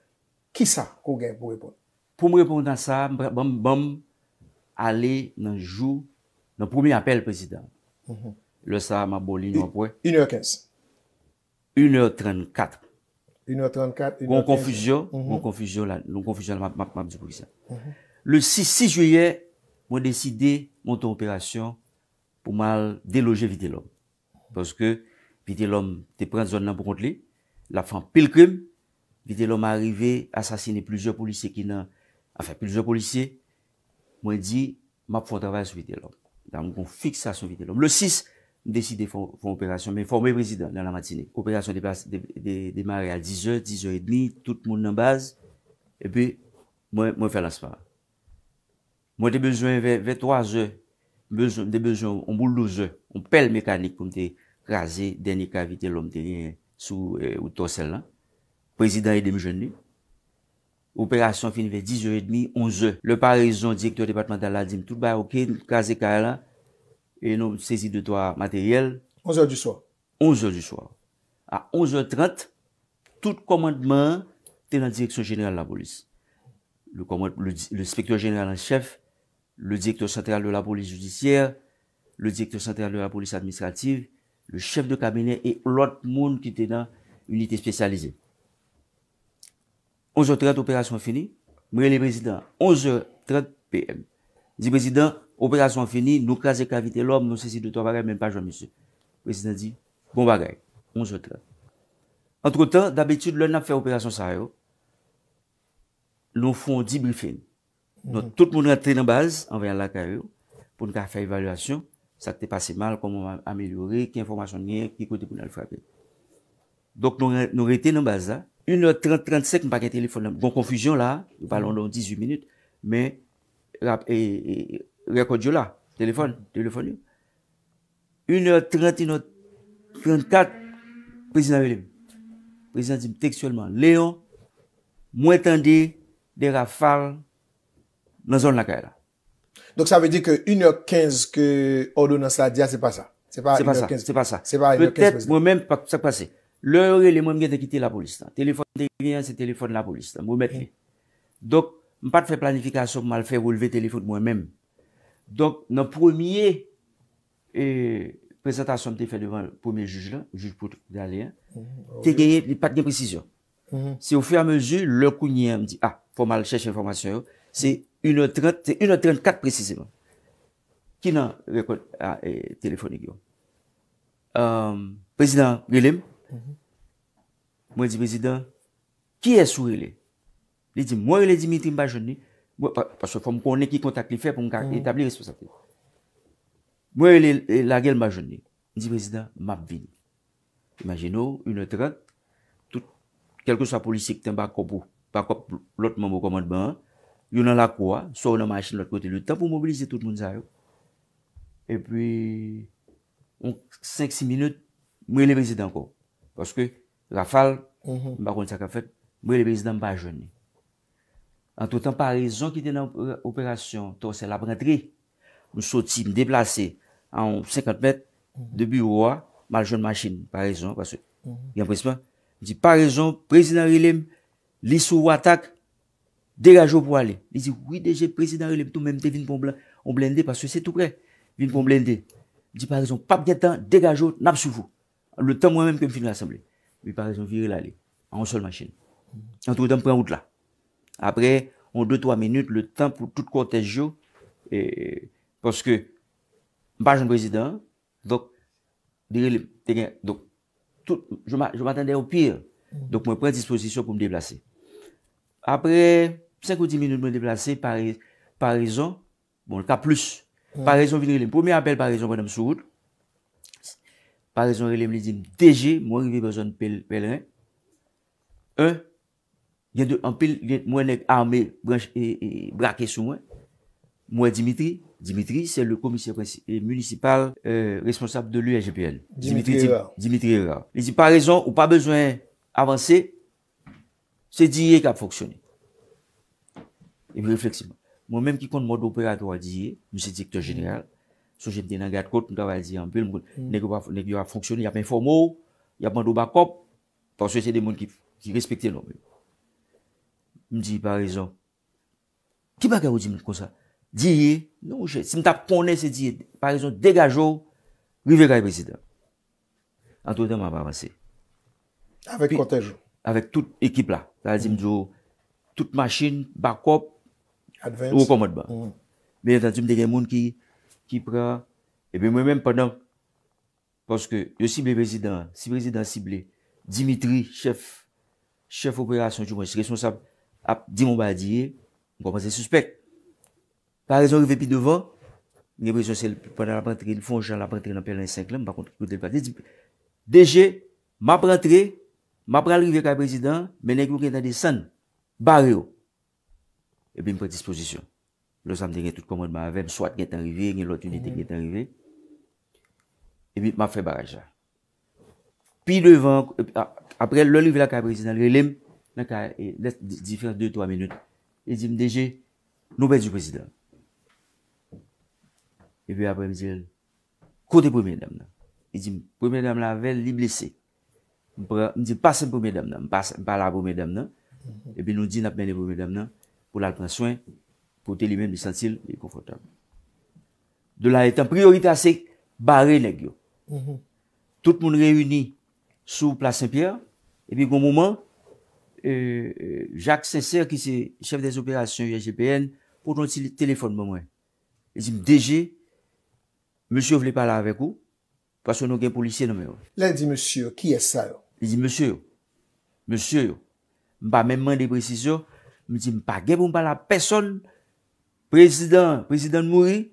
Ki sa kou gen pou repon? Pou mwen repon nan sa, mbom mbom ale nan jou, nan pwomi apel prezident, le sa maboli nou apwe. 1h15? 1h34. 1h34, 1h15. Gon konfus yo, lon konfus yo nan map map map di pou ki sa. Le 6 juye, mwen deside... mwen ton operasyon pou mwen al deloje vide l'om. Pwoske vide l'om te pren zon nan pou kont li, la pfan pil krim, vide l'om a arrive, asasine plouzou polisyen ki nan, enfin plouzou polisyen, mwen di, mwen ap fwa trabay sou vide l'om. Dan mwen kon fik sa sou vide l'om. Le 6, mwen deside fwa operasyon, mwen fwa mwen prezident nan la matine. Operasyon demare al 10h, 10h30, tout moun nan baz, e pi mwen fwa lansman. Mwen te bezwen vè 3 zè, mwen te bezwen moun moul 2 zè, mwen pel mekanik mwen te raze, deni kavite lom te liyen sou ou tosel la. Prezident yè demjè nè. Operasyon fin vè 10 hè dmi, 11 hè. Le parizon direktor departemental la, di m tout ba okè, kaze kare la, e nou sezi de toa materyel. 11 hè du soa. 11 hè du soa. A 11 hè 30, tout komandman te nan direksyon jeneral la polis. Le spektro jeneral en chef, Le direktor central de la police judiciaire, le director central de la police administrative, le chef de cabinet et l'autre monde qui était dans l'unité spécialisée. 11h30, opération finie. Mouyè les présidents, 11h30 pm. Dix présidents, opération finie, nous caser cavité l'homme, nous saisir de toi barère, même pas Jean-Monsieur. Président dit, bon barère, 11h30. Entre temps, d'habitude, l'un n'a fait opération salaire. Nous font 10 briefings. Nou, tout moun rentre nan baz, an veyan la karyo, pou nou ka fè evalwasyon, sa te pase mal, kon moun ameliori, ki informasyon nye, ki kote pou nan l'frape. Dok nou rete nan baz la, 1h30, 35, mpake telefon nan, gon konfijon la, valon don 18 minute, men, rekodyo la, telefon, telefon yon, 1h30, 34, prezident yon, prezident yon, textuellement, Léon, mwen tendi, de rafal, nan zon lakay la. Donk sa ve di ke 1 yor 15 ke ordo nan sa di ya, se pa sa. Se pa sa, se pa sa. Se pa 1 yor 15. Pe tèt mwen men, sa kwa se, lor e le mwen gen te kiti la polis ta. Telefon te gen, se telefon la polis ta. Mwen men ki. Donk, mwen pat fè planifikasyon mwen al fè releve telefon mwen men. Donk, nan premier euh, presentasyon mwen te fè devan premier juj la, juj pout gale ya, te gen, li pat gen presisyon. Se ou fè a mezu, lor kounye mwen di, a, fò mwen al chèche informasyon yo, se... 1h30, c'est 1h34 précisément. Kina rekonna, a euh, telefoni gyo. Euh, prezident Ghelem, mwen mm-hmm. di prezident, ki esou rele? Mwen rele Dimitri mba jenni, parce fò mwen konen ki kontak li fè, fò mwen kak etabli responsa kou. Mwen rele la gel mba jenni, di prezident, map vin. Imagin nou, 1h30, tout, kelke sa polisik ten bakop ou, bakop lot mwen mwen komand ban, yon nan la kwa, sor nan machin lakote loutan pou mobilize tout moun zayou. E pwi, 5-6 minute, mwen le prezidanko. Paske, Rafal, mwen le prezidanko pa jwenni. Antwotan pa rezon ki te nan operasyon, torse la brendri, mwen soti, mwen deplase, an 50 met, debi wwa, mal jwenni machin, pa rezon, di pa rezon, prezidanko ilen, lis wwa tak, Dégagez-vous pour aller. Il dit, oui, déjà, président, il est tout même, pour blender blindé parce que c'est tout près. viens pour blindé. Il dit, par exemple, pas bien temps, dégagez n'a pas vous. Le temps moi-même que je finis l'assemblée. Il par exemple, virer l'aller. En seule machine. En tout temps, prend route là. Après, en deux, trois minutes, le temps pour tout cortège, et, parce que, pas un président, donc, donc, tout, je m'attendais au pire. Mm. Donc, je prends disposition pour me déplacer. Après, 5 ou 10 minout mwen deplase, par rezon, bon, ka plus, par rezon vin relèm. Premier apel par rezon, par rezon relèm li din DG, mwen rivi bezon pelren, 1, gen de ampil, gen mwen ek arme, branche e brake sou mwen, mwen Dimitri, Dimitri, se le komisyen euh, municipal euh, responsable de l'UGPL. Dimitri Erra. Li di par rezon, ou pa bezon avanse, se di ye ka foksyone. Epi refleksiman. Mwen menm ki kont mod operatwa diye, mwen se diktor jeneral, sou jemde nan gade kote, mwen ta wale diye anpil, mwen kon, negyo a fonksyon, yap informou, yap mandou bakop, pwanswe se de moun ki respekte nomi. Mwen diye parizon, ki baga wou diye mwen konsa? Diye, mwen wou jen, si mta pwone se diye, parizon, degajo, wive gaya prezident. Antwote mwen avavase. Avek kontaj. Avek tout ekip la. Tout machin, bakop, Ou komot ba. Ben yon tatoum de gen moun ki pra. Ebe mwen menm panan. Koske yo sibe prezidant. Si prezidant sible. Dimitri, chef. Chef operasyon. Jou mwen jisre son sa. Ape, di moun ba diye. Mwen koman se suspect. Par rezon rive pi devan. Nye prezion sel panan la prentre. Fon jan la prentre nan pelan 5 lem. Bakon, koute l pati. Deje, ma prentre. Ma pral rive ka prezidant. Menen kwen kwen ta de san. Baryo. epi ah, m predisposisyon. Lo samde gen tout komod ma avem, swat gen ten rive, gen lot uniten gen ten rive. Epi m ap fe baraja. Pi devan, apre loli ve la ka prezident, re lem, di fer 2-3 minute, e di m deje, noube di prezident. Epi apre m dire, kote pou m edam nan. E di m, pou m edam la ve li blese. M di pasen pou m edam nan, m pala pou m edam nan, epi nou di nap mene pou m edam nan, pou lakman soyn, pou te li men me sentil me konfotan. De la etan priorita se, bare ne gyo. Mm-hmm. Tout moun reuni sou Plas Saint-Pierre, epi kon mouman, Jacques Saint-Serre, ki se chef des operasyons UGPN, pou ton si lè telefon moun mwen. E zim, DG, monsiou vle pala avek ou, pasou nou gen polisye nan mè ou. Oh. Lè di monsiou, ki e sa yo? E zim, monsiou, monsiou, mba menman de presisyon, mi di mpa ge pou mpa la peson, prezident, prezident mwiri,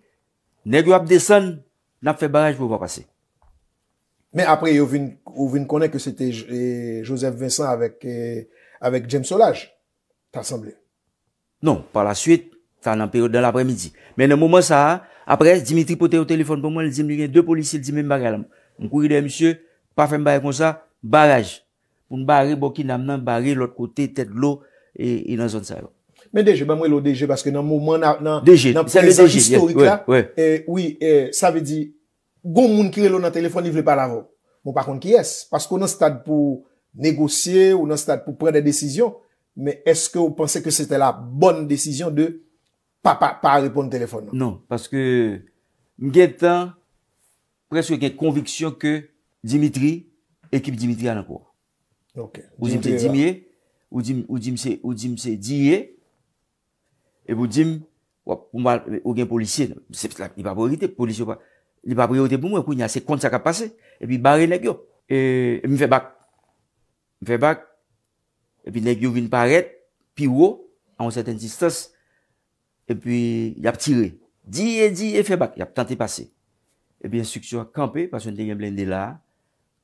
nek wap desen, nap fe baraj pou wap pase. Men apre yo vin konen ke se te Joseph Vincent avek eh, James Solage ta asemble. Non, pa la suite, ta nan periode dan apremidi. Men nan mwomen sa, apre, Dimitri pote yo telefon pou mwen, li di mne gen, de polisi li di mme baraj, mkouri de msye, pa fe mbaraj kon sa, baraj, moun baraj, bokin nam nan baraj lot kote, tet lo, E, e nan zon sa yon. Men deje, ban mwen lo deje, paske nan moun man nan... Deje, sa le deje. Nan prezantistorika, e, oui, e, sa ve di, goun moun kire lon nan telefon, li vle pa la vò. Mwen pa kont ki yes, paske ou nan stad pou negosye, ou nan stad pou pren de desisyon, men eske ou pense ke se te la bonne desisyon de pa, pa, pa repon telefon nan? Non, paske mwen gen tan preske gen konviksyon ke Dimitri, ekip Dimitri a nan kwa. Ok. Ou Dimitri Dimie... Ou djim se diye, ep ou djim, wap, pou mwal, ou gen policye, sep la, ni paporite, ni paporite pou mwen, pou ni ase kontak ap pase, epi bare negyo, epi e mfe bak, epi e negyo vin paret, pi wou, an certain distance, epi yap tire, diye, diye, fe bak, yap tante pase, epi instruksyon kampe, pasyon degen blende la,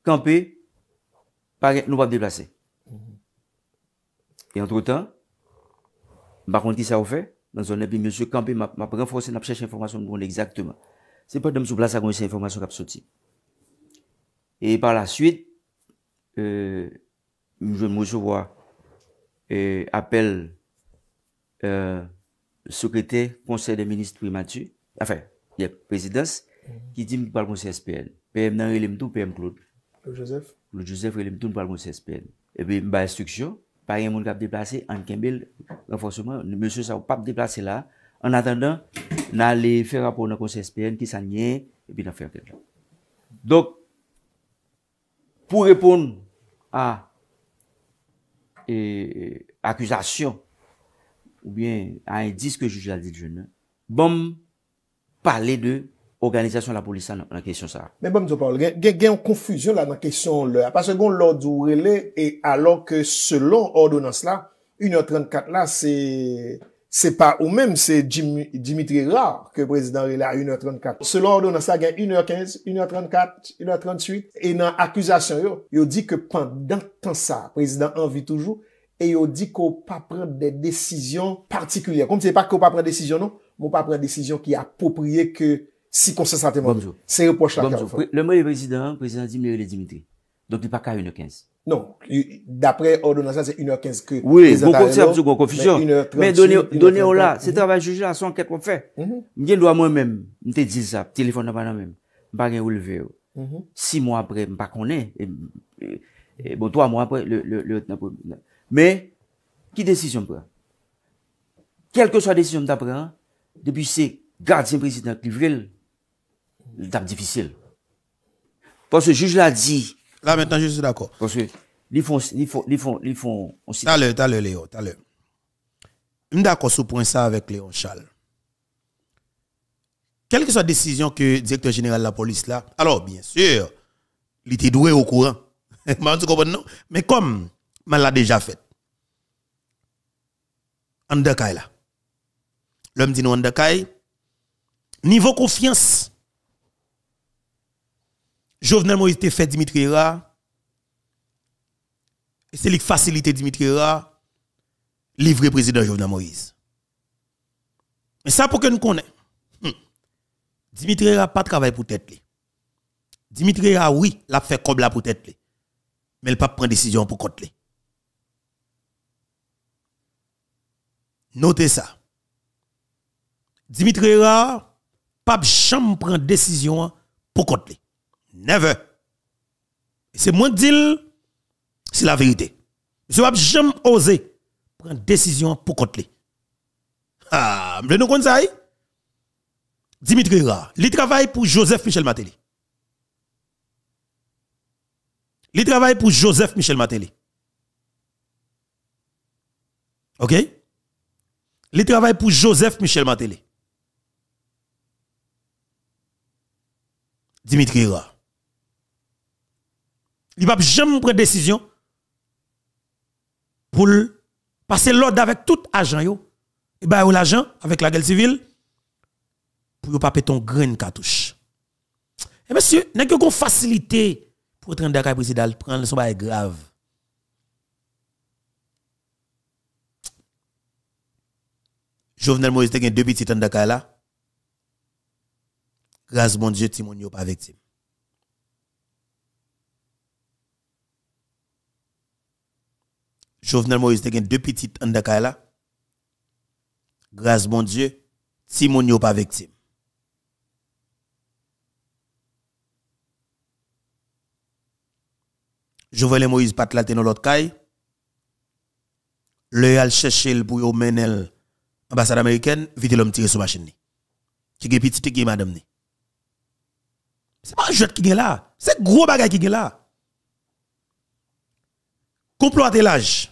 kampe, pare, nou pap deplase, Et entre-temps, m'a conti sa oufe, m'a prenforse na presche informasyon m'konde exactouman. Se pa dèm sou plas a konye se informasyon kapsoti. Et par la suite, m'jou moujou wwa apel sekrete, konsey de ministri Matu, a fè, yep, prezidens, ki di m'pal konsey SPN. PM nan, il m'tou, PM klout. Le Josef, il m'tou m'pal konsey SPN. E bi m'ba instruksyon, pari moun kap deplase, an kembel, reforseman, monsen sa ou pap deplase la, an atenda, nan le ferra pou nan konsen esperen, ki sa nye, pi nan ferre pe dran. Dok, pou repoun a akusasyon, ou bien a indis ke juj la dirjene, bom pale de Organizasyon la polisan nan kesyon sa. Men bon mtou pa, gen yon konfuzyon la nan kesyon la. Pase kon lor d'Orelle, e alor ke selon ordonans la, 1h34 la, se pa ou men, se Dimitri Ra, ke prezident Orelle a 1h34. Selon ordonans la, gen 1h15, 1h34, 1h38. E nan akuzasyon yo, yo di ke pandan tan sa, prezident anvi toujou, e yo di ko pa pren de desisyon partikulye. Konm se pa ko pa pren desisyon nou, non, konm se pa pren desisyon ki apopriye ke Si konsensate moun. Se reposhe la kèm fò. Le mè yè prezident, prezident di Mirelle Dimitri. Donk di pa kè yè 1h15. Non, d'aprè ordonansyan se 1h15 kè prezident Arleno. Oui, bon konsensate moun konfisyon. Mè donè yò la, se travèl jujè la son kèm kon fè. Mè gen lò mwen mèm, mè te dizap, telefon nan mèm, mè bagè ou lè vè yò. 6 mò apre mè pa konè, bon 3 mò apre, le hèt nan pou mè. Mè, ki desisyon mè prè? Kèlke so a desisyon mè dapr L'étape difficile. Parce que le juge l'a dit. Là, maintenant, je suis d'accord. Parce que, ils font, ils font, ils font, ils font, aussi. T'as t'as Léo, t'as Je suis d'accord sur point ça avec Léon Charles. Quelle que soit la décision que directeur général de la police là, alors bien sûr, il était doué au courant. Mais comme, je l'a déjà fait. Andakai là. L'homme dit non Andakai niveau confiance, Jovenel Moïse te fait Dimitri Ra. C'est lui qui facilite Dimitri Ra. Livrer président Jovenel Moïse. Mais ça pour que nous connaissions. Hmm. Dimitri Ra pas travail pour tête. Dimitri Ra, oui, l'a fait comme la pour tête. Mais il pas prendre décision pour compte. Notez ça. Dimitri Ra, pas jamais prendre décision pour compte. Never. C'est mon deal, c'est la vérité. Je n'ai jamais osé prendre une décision pour contre Ah, je nous ça. Hein? Dimitri Ra, il travaille pour Joseph Michel Matéli. Il travaille pour Joseph Michel Matéli. OK? Il travaille pour Joseph Michel Matéli. Dimitri Ra. Il va jamais prendre décision pour passer l'ordre avec tout agent Il Et eh ben l'agent avec la guerre civile pour ne pas péter un grain cartouche. Et eh, monsieur, n'a que facilité pour train d'accord président prendre son grave. Jovenel Moïse a deux petits temps là. Grâce mon Dieu, Timon a pas victime. Jovenel Moïse te gen deux petites en de là. Grâce mon Dieu, si n'est pas victime. Jovenel Moïse pat la dans l'autre caille. Le al chercher pour yo mener ambassade américaine, vite l'homme tiré sur machine ni. Qui gen petite qui madame ni. C'est pas un jeu qui est là, c'est gros bagarre qui est là. Complot l'âge.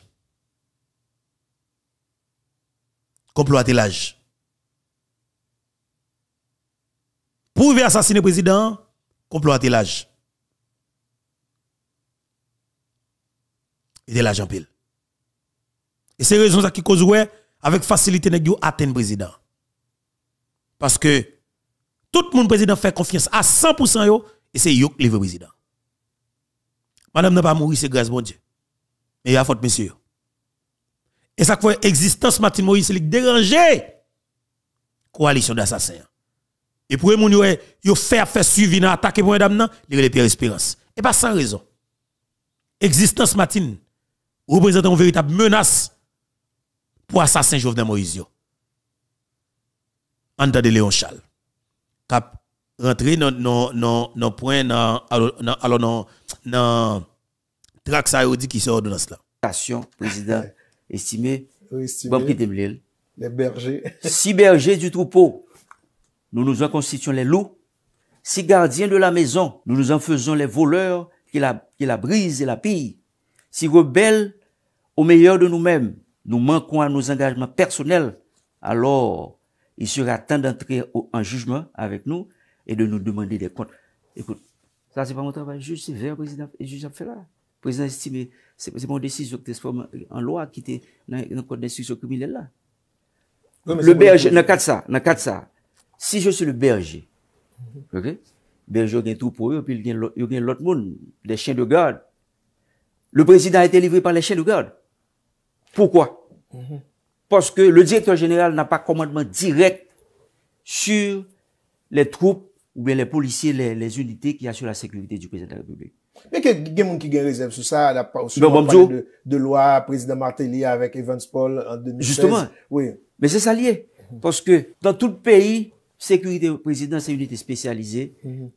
tel l'âge. Pour assassiner le président, comploter l'âge. Et de l'argent pile. Et c'est raison qui cause ouais, avec facilité nèg yo atteindre président. Parce que tout le monde président fait confiance à 100% et c'est yo qui le président. Madame n'a pas mouru, c'est grâce à Dieu. Mais il y a faute monsieur. Et ça fait existence Martin Moïse qui déranger coalition d'assassins. Et pour les gens qui faire faire suivi dans attaque pour madame ils les pires Espérance. Et pas sans raison. Existence Martin représente une véritable menace pour assassin Jovenel Moïse En tant de Léon Charles cap rentré dans non non non point dans alors non non qui sort de là. Président estimé, les bergers. Six bergers du troupeau, nous nous en constituons les loups. si gardiens de la maison, nous nous en faisons les voleurs qui la, brisent et la pillent. Si rebelles au meilleur de nous-mêmes, nous manquons à nos engagements personnels, alors il sera temps d'entrer en jugement avec nous et de nous demander des comptes. Écoute, ça c'est pas mon travail, Juste, c'est vers président, et là. président estimé, Se moun desis yo te sform an loa ki te nan kode desis yo koumile la. Le berge, nan kat sa, nan kat sa. Si yo se le berge, mm-hmm. ok? Berge yo gen troupe yo, pi yo gen lot moun, de chen de garde. Le prezident a te livri par le chen de garde. Poukwa? Mm-hmm. Poske le direktor general nan pa komandman direk sur le troupe ou bien le polisye, les unités ki a sur la sécurité du prezident de la République. Mè ke gen moun ki gen rezèp sou sa? Mè bon mzou? Bon, de lwa, prezident Martelly avèk Evans Paul an 2016. Justèman, mè se sa liè. Pòske, dan tout peyi, sekurite prezident se yonite spesyalize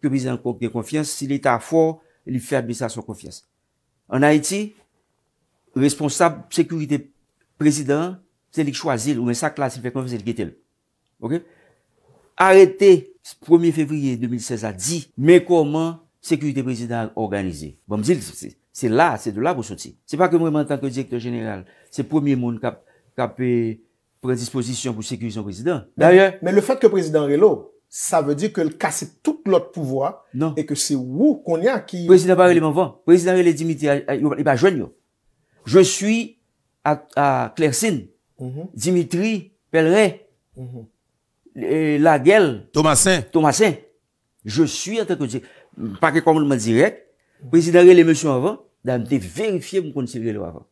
ke bize an konke konfians, si l'Etat fò, li fèr bise an son konfians. An Haiti, responsab sekurite prezident se li chwazil, ou mè sa klasi fè konfisen li getel. Arète, 1è fevriye 2016, a di, mè konman Sekurite prezidant organize. Bon m'dil, c'est là, c'est de là pou soti. C'est pas que moi, en tant que direktor general, c'est premier monde k'a prédisposition pou sekurite son prezidant. D'ailleurs... Mais le fait que prezidant Reylo, ça veut dire que le cas, c'est tout l'autre pouvoir non. et que c'est vous qu'on y a qui... Prezidant Reylo, il m'envoie. Prezidant Reylo, il m'envoie. Il m'envoie. Je suis à Klersin, mhm. Dimitri, Pelleret, mhm. Laguel, Thomasin. Je suis en tant que directeur. pa ke komoun man direk, prezidarye le monsyon avan, dan mte verifiye moun kondisi vrelo avan.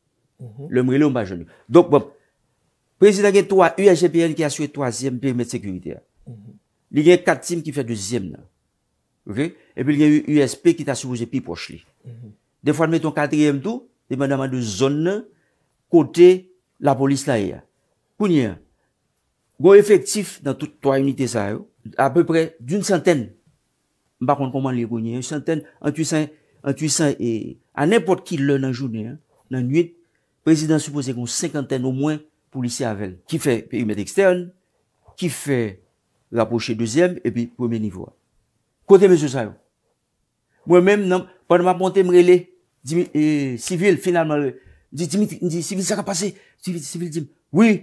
Le mreli ou mba jouni. Dok, bon, prezidarye 3 UAGPN ki aswe 3e permit sekurite a. Li gen 4 tim ki fwe 2e nan. Ok? Epi li gen USP ki ta soubouze pi poch li. De fwa mwen ton 4e tou, te mwen naman de zon nan, kote la polis la e a. Kouni a? Gon efektif nan 3 unité sa yo, a peu pre d'un santenne. m bakon konman li gwenye, yon centen, an tu sen, an impote ki lè nan jounen, nan nwit, prezident suppose kon 50en ou mwen, pou lisi avèl. Ki fè pe imèd ekstern, ki fè rapoche deuxième, epi premen niveau. Kote mèzou sayon. Mwen mèm nan, pan m aponte m rele, civil, finalman, euh, di civil sè kwa pase, civil dim. Oui,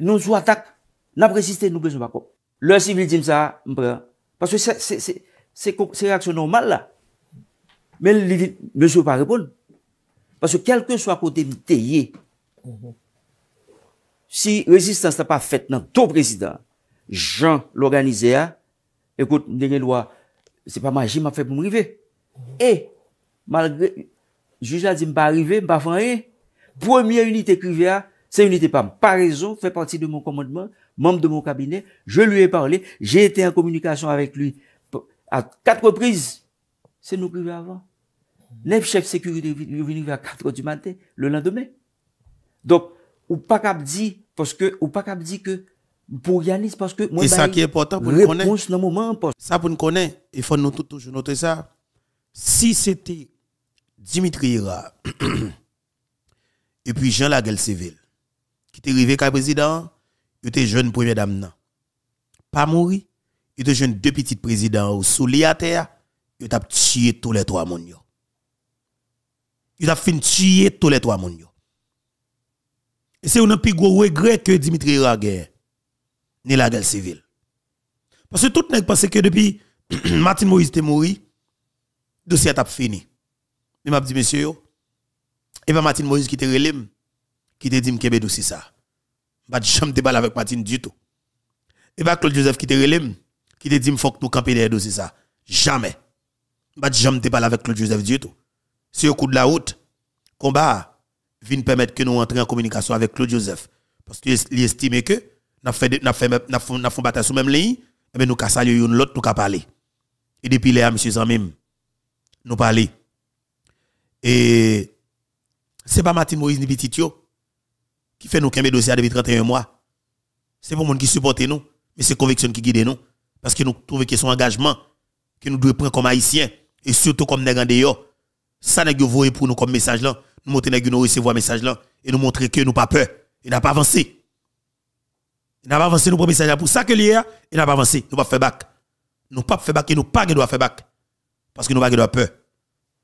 nou sou atak, nan preziste, nou bezon bakon. Le civil dim sa, m prezant, parce se, se, se, Se reaksyon normal la. Men, ne sou pa repon. Paske kelke sou a kote mte ye. Si rezistans ta pa fet nan ton prezident, jan l'organize a, ekout, mdenye lwa, se pa maji, ma fe pou mrive. E, malgré, juj la di mba rive, mba fanye, premier unit e krive a, se unit e pa, pa rezo, fe parti de mon komodman, mamb de mon kabine, je lui e parli, je ete en komunikasyon avek luy, à quatre reprises, c'est nous privé avant. Neuf chefs de sécurité venus vers 4 h du matin, le lendemain. Donc, ou pas cap dit, parce que, ou pas cap dit que, pour Yanis, parce que, moi, Et bah, ça qui est important pour nous connaître. Ça pour nous connaître, il faut nous toujours noter ça. Si c'était Dimitri Ira, et puis Jean Lagel Civil, qui étaient arrivé comme président, ils étaient jeunes première dame, non. Pas mourir il te jeune deux petits présidents au les terre, il t'a tué tous les trois monde. Il a fini tuer tous les trois Et c'est un plus gros regret que Dimitri Raguer n'est la guerre civile. Parce que tout le monde pense que depuis Martin Moïse était mort, le dossier a fini. Mais m'a dit, monsieur, et bien Martin Moïse qui te relève, qui te dit que dossier ça. Je ne pas avec Martin du tout. Et bien Claude Joseph qui te relève, qui te dit faut que nous camper derrière dossier ça. Jamais. Bah jamais te parler avec Claude Joseph du tout. C'est au coup de la route. Combat vient permettre que nous entrions en communication avec Claude Joseph parce qu'il estime que n'a fait n'a fait n'a fait bataille sur même ligne et eh ben, nous avons salué une l'autre nous avons parlé. Et depuis là monsieur Zamim nous parlé. Et ce n'est pas Martin Moïse ni qui fait nous qu'un dossiers depuis 31 mois. C'est pour monde qui supporte nous, mais c'est conviction qui guide nous. Parce que nous trouvons que son engagement, que nous devons prendre comme haïtiens, et surtout comme nous. ça dehors, ça nous voyez pour nous comme message là, nous montrer que nous recevons message là, et nous montrer que nous pas peur, Il n'a pas avancé. Il n'a pas avancé, nous prenons message là pour ça que l'IA, il n'a pas avancé, nous pas fait back. Nous pas fait back et nous pas doit faire back. Parce que nous pas nous peur.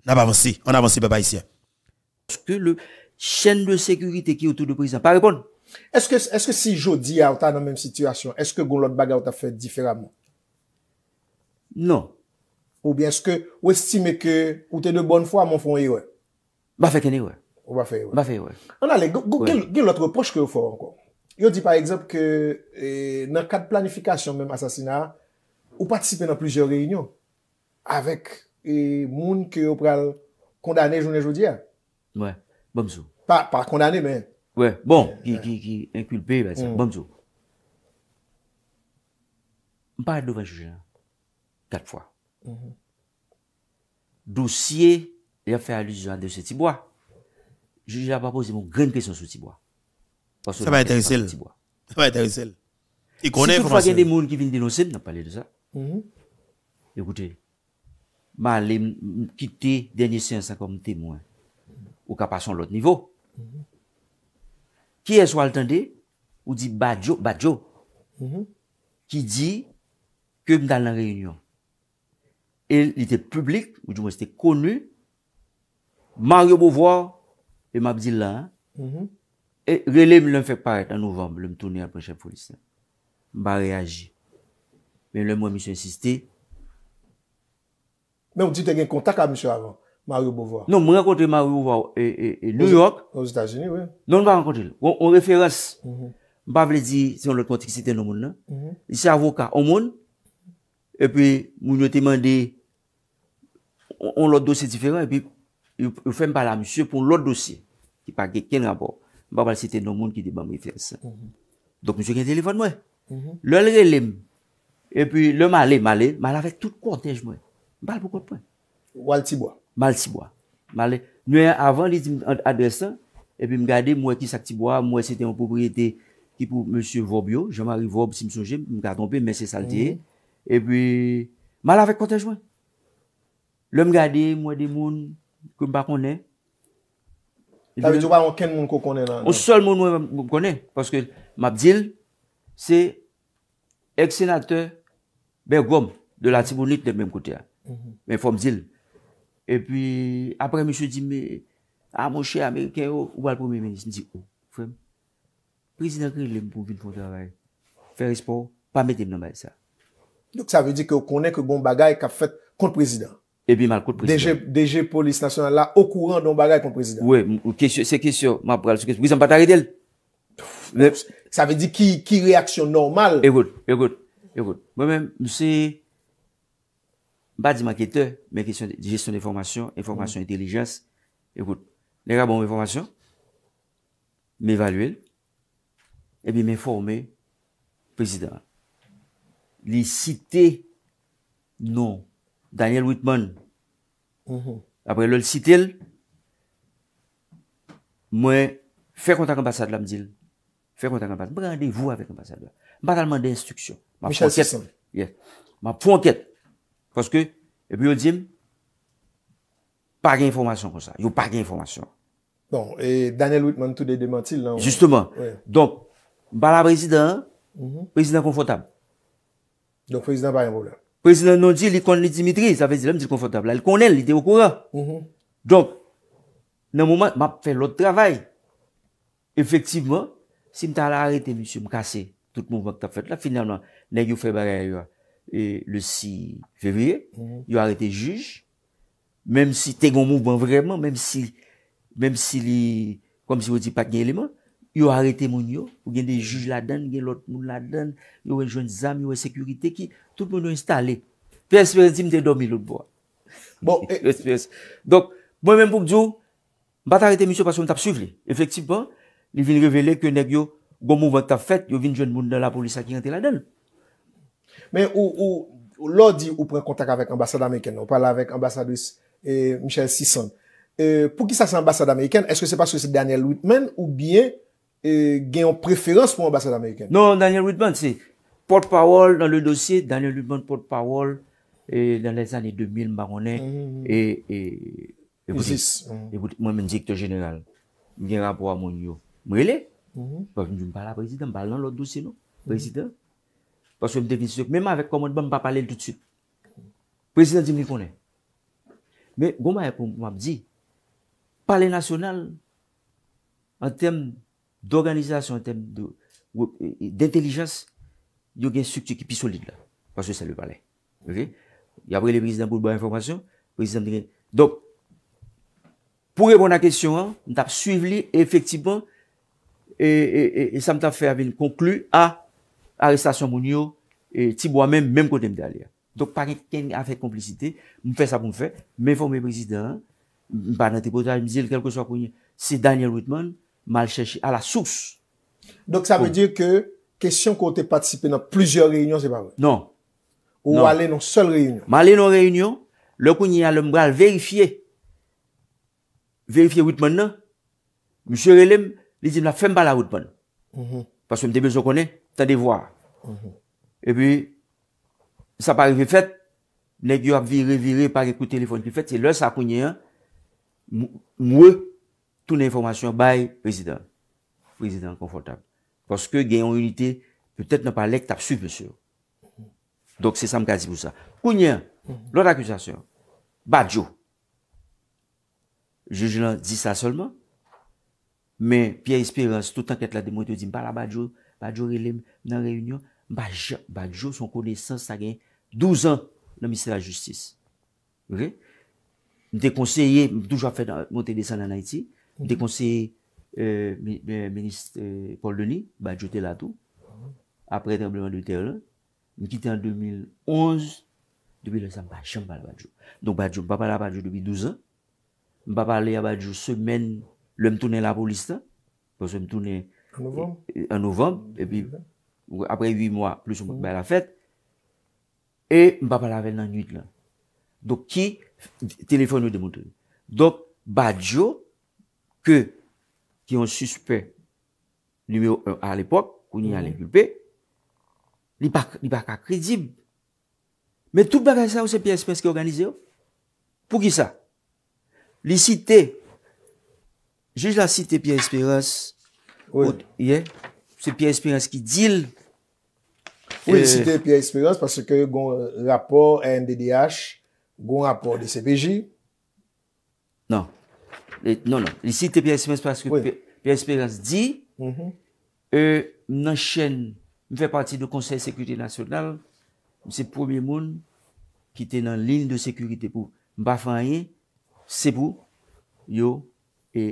N'a pas avancé, on avancé, papa haïtien. Est-ce que le chaîne de sécurité qui est autour du président, pas répondre. Est-ce que, est que si Jody a dans la même situation, est-ce que Goulot Baga a fait différemment? Non. Ou bien se ke ou estime ke ou te de bon fwa, moun fon yowe. Ba fe kene yowe. Ou ba fe yowe. Ba fe yowe. Anale, gen loutre poch ke ou fon anko. Yo di par exemple ke nan eh, kat planifikasyon mèm asasina, ou patisipe nan plijer reynyon avek eh, moun ke ou pral kondane jounen joudia. Mwen, bom sou. Pa kondane men. Mwen, bom, ki euh, euh. inkulpe, ba ti. Mwen, mm. bom sou. Mwen pa ete dovan jougen an. quatre fois. Mhm. Dossier, il a fait allusion à M. Tibois. Je n'ai pas posé mon grande question sur Tibois. Ça va intéresser. Ça va intéresser. Il connaît l'information. Si il y a des gens qui viennent dénoncer, on n'a parlé de ça. Mhm. Écoutez, -hmm. Écoutez, quitter dernière séance comme témoin ou qu'à passer à l'autre niveau. Qui est-ce qu'on attendait ou dit Badjo, Badjo, mhm. qui dit que dans la réunion. E li te publik, ou di mwen se te konu, Mario Bovoa, e mabdi la, mm-hmm. e relem lèm fèk paret an Nouvembre, lèm toni apre chè polisè. Mbè reagi. Mbè lèm mwen miso insisté. Mè mwen ditè gen kontak an miso avant, Mario Bovoa. Non, mwen renkontè Mario Bovoa e New York. O Zita Jini, wè. Non mwen renkontè lè. On referas. Mbè mwen lè di, si yon lè kontek, si ten o moun. Si avoka, o moun. E pwè moun yon teman dey On lot dosye diferant, e pi yu fe mpala msye pou lot dosye. Ki pa gen ken rapor. Mpa pal se te nou moun ki de ban mwen fer se. Donk msye gen telefon mwen. Le l re lem. E pi le malen, malen, malen vek tout kontèj mwen. Mal pou kote pwen. Ou al tibwa? Mal tibwa. Malen. Nwen avan li di m adresan, e pi m gade mwen ki sak tibwa, mwen se te yon popriyete ki pou msye Vobio. Jaman ri Vob si m sonje, m gade mpe mè se salteye. E pi malen vek kontèj mwen. Lèm gade mwen de moun koum pa konen. Tavè djouwa an ken moun kou konen nan? An sol moun mwen mwen konen, paske map zil, se eksenate ber gom, de la Timonite, lèm mwen kote a. Men fòm zil. E pwi, apre mè chou di, mè, amon chè Ameriken, ou al poun mè menis, mè di, ou, fèm, prezident koum lèm pou vin fòm tè avay, fè respon, pa metè mè nan mè sa. Nouk sa vè di kè ou konen koum bagay kè a fèt kont prezident. Ebi malkout prezident. Deje polistasyon la okouran non bagay kon prezident. Se kisyon, ma pral se kisyon, bizan patare del. Sa ve di ki reaksyon normal. Ekout, ekout. Mwen men, nou se ba di mankete, men kisyon di gestyon de formasyon, informasyon mm. intelijans. Le rabon mwen formasyon, m'evaluèl, ebi m'eformè prezident. Li site non Daniel Whitman, mhm. apre lòl sitil, mwen, fè kontak an basad la mdil, fè kontak an basad, mwen an dey vou an fè kontak an basad la, mwen an alman dey instruksyon, mwen an fonket, foske, epi yon dim, pa gen informasyon kon sa, yon pa gen informasyon. Bon, e Daniel Whitman tout dey demantil nan? Justeman, donk, mwen an la prezident, prezident konfotab. Donk prezident bari an vobler. Prezident non di, li kon li Dimitri, sa vezi la mi di konfotable la, li kon el, li de yo kora. Donk, nan mouman, map fe lout travay. Efektivman, si mta la arete, mi sou mkase, tout mouman ki ta fet la, final nan, nan yo febarye yo, e, le 6 febriye, mhm. yo arete juj, menm si te gon mouman vreman, menm si, menm si li, kom si yo di pat gen eleman, yo arete moun yo, ou gen de juj la den, gen lot moun la den, yo wè jwen zam, yo wè sekurite ki, tout moun yo installe. Pe espérense ti mte domi lout bo. Bon, e, espérense. Donk, mwen mè mpouk djou, bat arete moun sepasyon tap suvle. Efektivman, li vin revele kwenèk yo gomou bon vantap fèt, yo vin jwen moun la polisa ki rente la den. Men, ou, ou, ou, lò eh, eh, di ou pren kontak avèk ambassade amèkèn, nou, pou alè avèk ambassade wis Michel Sisson. E, pou ki sa se ambassade amèkèn, eske se pas E gen yon preferans pou ambasade Amerikane. Non, Daniel Whitman, se, porte-parole nan le dosye, Daniel Whitman porte-parole nan e, les ane 2000 mba konen, et mwen mwen dikter general, mwen gen rapor a mwen yo. Mwen ele, mwen balan lò dosye nou, president, mwen mwen avèk komon ban, mwen pa pale lè tout süt. President, jim li konen. Bon, Men, goma yè pou mwen mwen mdi, pale nasyonal an teme D'organizasyon, d'intelijans, yo gen struktur ki pi solide la. Pas yo se le pale. Y apre le prezident pou l'bon informasyon, prezident di gen. Dok, pou repona kesyon an, m tap suiv li, efektivman, e sam tap fe aven konklu a arrestasyon moun yo, ti bo amen menm kote m de aler. Dok, pari ken a fe komplicite, m fe sa pou m fe, m informe prezident, m ban antepotaj, m zil kel kon so apoyen, se Daniel Whitman, Mal chèchi, ala sous. Donc, ça veut dire que question qu'on t'ait participé dans plusieurs réunions, c'est pas vrai? Non. Ou alé non, seul réunion? Malé non réunion, lè kounye alè m'gral vérifié. Vérifié wè t'man nan. M'sieur lèm, lè di m'la fèm bala wè t'man. Pas wè m'tebe, jokonè, t'a dévoi. Et puis, sa pari vifèt, nèk yo ap viré, viré, pari kou telefon kifèt, et lè sa kounye, mwè, tout nan informasyon, bay, prezident. Prezident konfortab. Koske gen yon unité, peut-être nan par lèk tap su, monsieur. Dok se sa mkazi pou sa. Kounyen, lòt akusasyon, Badiou. Jejou nan di sa solman, men, piè espirans, tout an ket la demouite di, mpala Badiou, Badiou relèm nan reyounyon, Badiou son koneysans sa gen douz an nan minister la justice. Ok? Mte konseye, mtoujwa fè montè desan nan Haiti, de konseye euh, Ministre euh, Paul Denis, Badiou Teladou, apre tembleman de Teladou, mi kite an 2011, debi lansan pa chan pala Badiou. Don Badiou, m pa pala Badiou debi 12 an, m pa pale a Badiou semen, lèm toune la polista, lèm toune an novem, apre 8 mwa, plus m mm-hmm. pa la fèt, e m pa pala ven nan 8 lan. Don ki, telefonou de mou toune. Don Badiou, ke ki yon suspe lumeo al epop, koni al enkubbe, li bak akredib. Me tout bagay sa ou se pi espres ki organize yo? Pou ki sa? Li site, jè j la site pi espres, ou ye, se pi espres ki dil. Ou yon site pi espres parce ke yon rapor NDDH, yon rapor de CBJ? Nan. Nan. Non, non. Li si te Pierre Espérance paske Pierre Espérance di mm-hmm. e euh, nan chen mi fè parti nou konsey sekwite nasyonal mse poube moun ki te nan lin de sekwite pou mba fanyen se pou yo e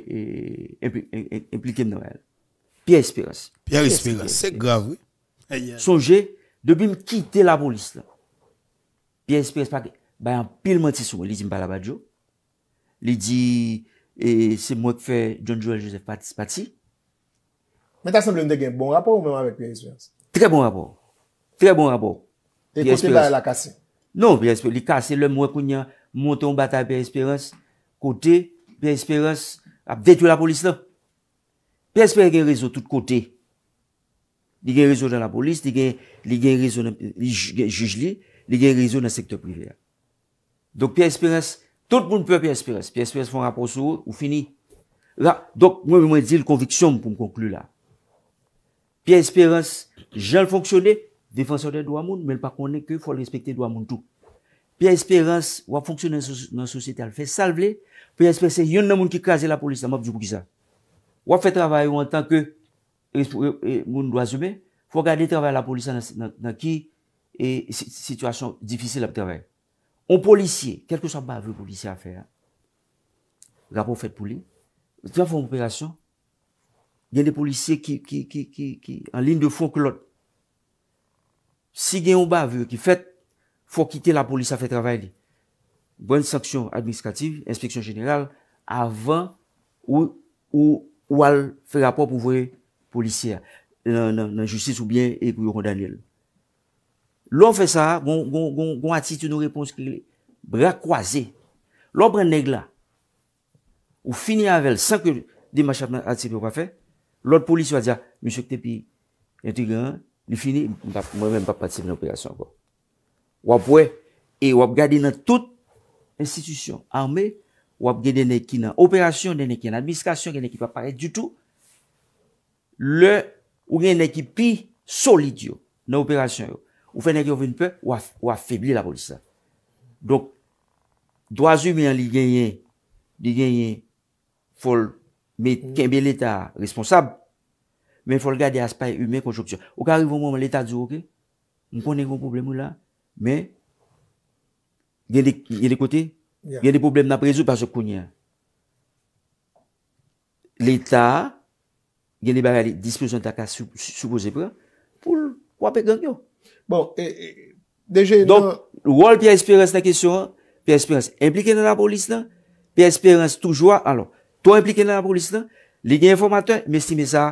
implikem noèl. Pierre Espérance. Pierre Espérance. Se gravou. Sonje debi m ki te la bon liste la. Pierre Espérance pak bayan pil manti sou li di m pala badjo li di E se mwè k fè John Joel Joseph Patsy. Mwen ta sanble mdè gen bon rapor ou mwen mwè mwen mwen piye espérense? Trè bon rapor. Trè bon rapor. E pou se lè la kase? Non, piye espérense. Li kase lè mwen koun ya mwè ton batal piye espérense. Kote, piye espérense. A vetou la polis lè. Piye espérense gen rezo tout kote. Li gen rezo nan la polis. Li gen rezo nan juj li. Li gen rezo nan sektor privè. Don piye espérense. Lout moun pou ap pi espérense, pi espérense foun rapor sou ou fini. Dok mwen mwen di l konviksyon pou m konklou la. Pi espérense, jen l fonksyonè, defansyonè dwa moun, mwen pa konè ke fò l respekte dwa moun tou. Pi espérense, wap fonksyonè nan sosyete al fè salvele, pi espérense, yon nan moun ki kaze la polisa, moun ap di pou ki sa. Wap fè travay ou an tanke moun dwa zume, fò gade travay la polisa nan ki e situasyon difisil ap travay. On polisye, kelke sa ba ve polisye a fe? Rapport fète pou li. Tiwa fòm opérasyon, gen de polisye ki, ki, ki, ki, an lin de fò klot. Si gen yon ba ve ki fète, fò kite la polisye a fè travay li. Bonne sanksyon administrativ, inspeksyon jeneral, avan ou, ou, ou al fè rapport pou vè polisye a. Nan justice ou bien ekou yon daniel. Lò fè sa, goun atit yon nou repons ki lè, brè kwa zè. Lò brè neg la, ou fini avèl, 5 dimachat nan atit pou pa fè, lòd polis wadja, monsho kte pi yon tigran, ni fini, mwen mèm pa pati nan operasyon akò. Wap wè, e wap gadi nan tout institisyon armè, wap gè dene ki nan operasyon, dene ki nan admiskasyon, dene ki pa paret du tout, lè, ou gen ekipi solid yo, nan operasyon yo. Ou fè nèk yo vè n'pe, ou a fèbli la polisa. Dok, dwa zi mè yon li genyen, li genyen, fòl mè kèmè l'Etat responsab, mè fòl gè de aspa yon mè konjouksyon. Ou kè arrivo mè mè l'Etat zi ouke, mè konè yon problem ou la, mè, gen de kote, gen de problem nan prezou pa se konye. L'Etat, gen de barè li dispè yon takas supose pre, pou l'wapè gen yo. Bon, e, e, dèjè... Don, non. wòl pi espérense la kèsyon, pi espérense implikè nan la polis nan, pi espérense toujwa, alò, to implikè nan la polis nan, li gen informatè, mesi mesa,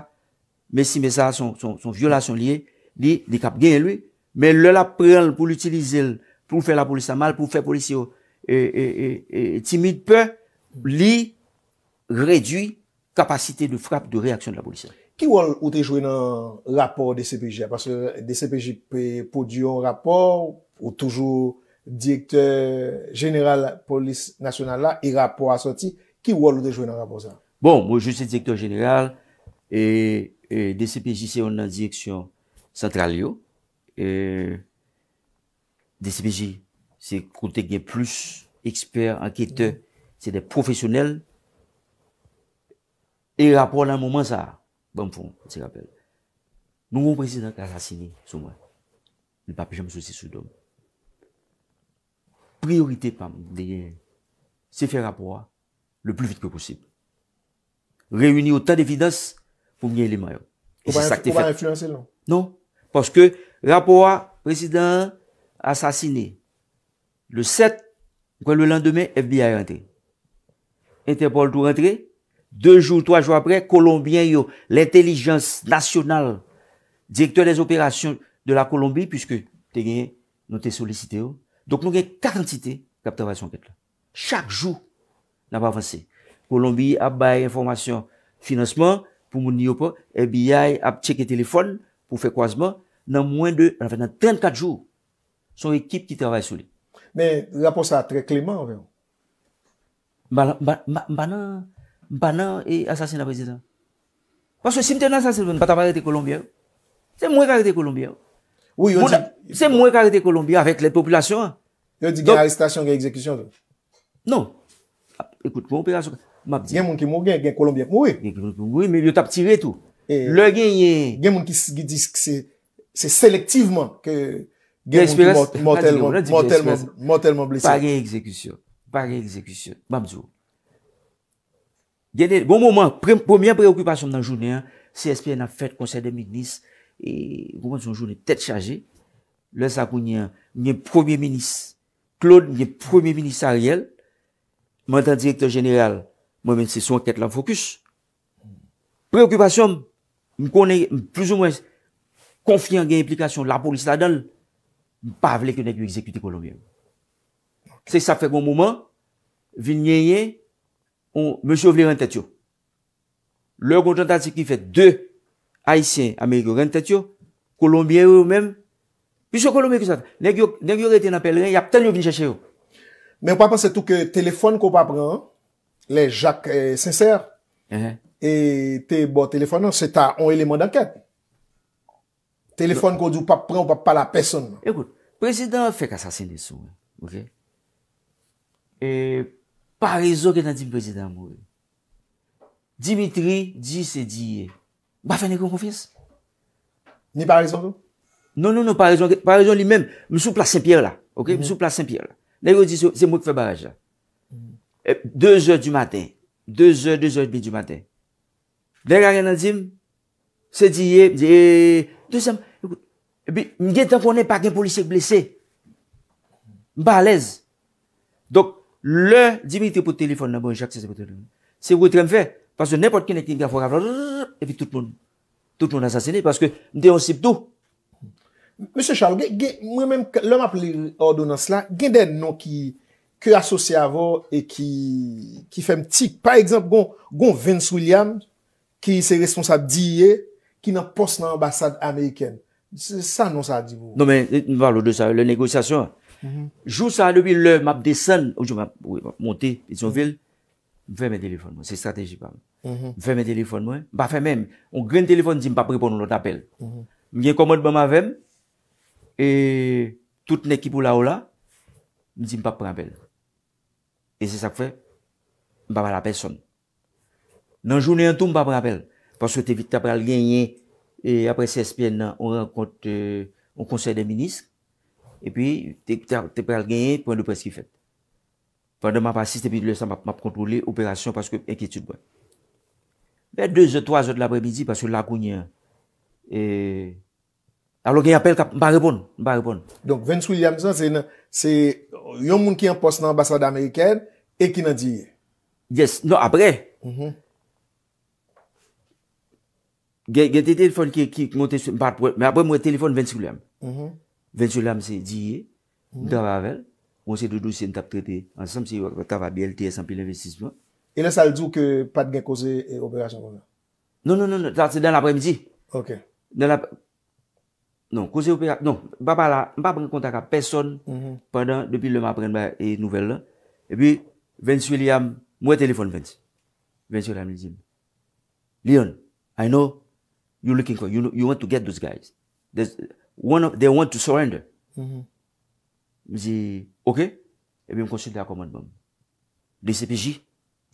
mesi mesa, son viola son liye, li kap gen lwi, men lè la prel pou l'utilize, pou fè la polis sa mal, pou fè polis yo, timide pe, li redwi kapasite de frap, de reaksyon de la polis sa mal. Ki wol ou te jwen nan rapor DCPJ? Aparse DCPJ pe podyon rapor ou toujou direktor general polis nasyonal la e rapor a soti, ki wol ou te jwen nan rapor sa? Bon, mwen jwese direktor general e, e DCPJ se yon nan direksyon central yo. E, DCPJ se koute gen plus eksper, anketen, se de profesyonel e rapor nan mouman sa a. Bon fon, se rappel. Nouvon prezident asasini souman. Ne pape jam souci soudom. Priorite pam, deyen, se fè rapport, le plou vit ke posib. Reuni ou ta devidas pou mwen eleman yo. Ou pa re-influense loun. Non, paske rapport prezident asasini. Le 7, ou kwen le lan demen, FBI rentre. Interpol tou rentre, 2 jou, 3 jou apre, Kolombien yo, l'intellijens nasyonal, direktor des operasyon de la Kolombie, pwiske te genye, nou te solisite yo. Donk nou genye 4 entite kap trabaye sou anket la. Chak jou nan pa avanse. Kolombie ap baye informasyon, financeman, pou moun ni yo pa, FBI ap cheke telefon, pou fekwazman, nan mwen de, nan 34 jou, son ekip ki trabaye sou li. Men, la pou sa tre kleman, nan mwen an, banan e asasin la prezident. Paswe sim ten asasin, pata marre te kolombiyen. Se mwen karre te kolombiyen. Se mwen karre te kolombiyen avek le populasyon. Yo di gen aristasyon, gen ekzekisyon. Non. Ekout, kon operasyon. Gen moun ki moun gen, gen kolombiyen. Mwen gen kolombiyen, mwen yo tap tire tou. Le gen ye... Gen moun ki dis ki se... Se selektiveman ke... Gen moun ki mortalman... Mortalman blese. Pari ekzekisyon. Pari ekzekisyon. Mabjou. Genè, bon mouman, premier preokupasyon nan jounen, CSP nan fèt konsèdèm idnis, e gouman son jounen tèt chajè, lè sa konyen, nyè premier minis, Claude, nyè premier minis a riel, mè tan direktor general, mè men se son kèt lan fokus, preokupasyon, m konen, m plouz ou mwen, konfyan gen implikasyon, la polis la don, m pa vle kwenè kwenè kwenè ekwe eksekutè kolonye. Se sa fè bon mouman, vin nyeye, Monsi ou vile rentet yo. Le konjantat se ki fet de Haitien, Ameriko rentet yo. Kolombien euh, uh-huh. ou men. Pis yo Kolombien ki sat. Nen yo reten apel ren, ya pten yo vile chache yo. Men wap apan se tou ke telefon ko wap apren. Le Jacques est sincer. E te bon telefon nan. Se ta on eleman d'anket. Telefon ko di wap apren wap apal aperson. Ekout, presidant fek asasin diso. E... pa rezon gen nan dim prezident mou. Dimitri, di se di ye. Ba fène kon kon fès? Ni pa rezon nou? Non, non, non, pa rezon li men. M sou plas Saint-Pierre la. Ok? M mhm. sou plas Saint-Pierre la. Nèkou di sou, se mou k fè baraj la. Mhm. Eh, deux jòr du maten. Deux jòr, deux jòr bi du maten. Nèkou gen nan dim, se di ye, deusèm, eh m gen tan konen pa gen polisèk blese. M pa alèz. Dok, Le, Dimitri pou telefon nan bon jak, se pou telon. Se wè tren fè, paswè nèpot ken ekte nga fò raf, e vi tout loun, tout loun asasine, paswè mte yon sip tou. Mese Charles, mwen mèm, lè m ap li ordonans la, gen den nou ki asosye avò, e ki fèm tik, par exemple, kon Vence William, ki se responsab diye, ki nan pos nan ambassade ameyken. Sa nou sa di vou? Non men, mwen mèm, mwen mèm, mwen mèm, Jous a dobi lè, m ap desen, oujou m ap monte, m fè mè telefon mwen, m fè mè telefon mwen, m pa fè mèm, m papre pou nou lòt apel. M gen komod m ma vèm, e tout nè kipou la ou la, m papre apel. E se sa fè, m pa pa la peson. Nan jounè an tou m papre apel, pas wè te vit apè al genye, e apè CSPN nan, m konse de miniske, E pi, te pral genye, pon de preski fet. Fande, map asiste, epi le sa map kontrole, operasyon, paske enkietude wè. Mè, 2 ou 3 ou de l'apre midi, paske l'akounye. E... A lo genye apel, mba repon. Donk, 20 souliyam, se yon moun ki yon post nan ambasade amerikèd, e ki nan diye. Yes, no apre. Mwen. Gen te telefon ki yon te... Mwen apre mwen telefon 20 souliyam. Mm-hmm. Mwen. Vensuliam se diye, mpav mm. avel, mpav se doudou se mtap trete, ansam se yon wak vat ava BLTS anpil investisman. E nan saldou ke pat gen koze operasyon kon la? Non, non, non, non. tat se dan apremidzi. Ok. Nan ap... Non, koze operasyon... Non, mpav apren kontak a, person, mm-hmm. pandan, depi lema apren ba e nouvel la, e pi, Vensuliam, mwen telefon Vens. Vensuliam, li zim. Leon, I know, you looking for, you want to get those guys. There's... They want to surrender. M mm-hmm. zi, ok. E bi m konsulte akomandman m. De CPJ,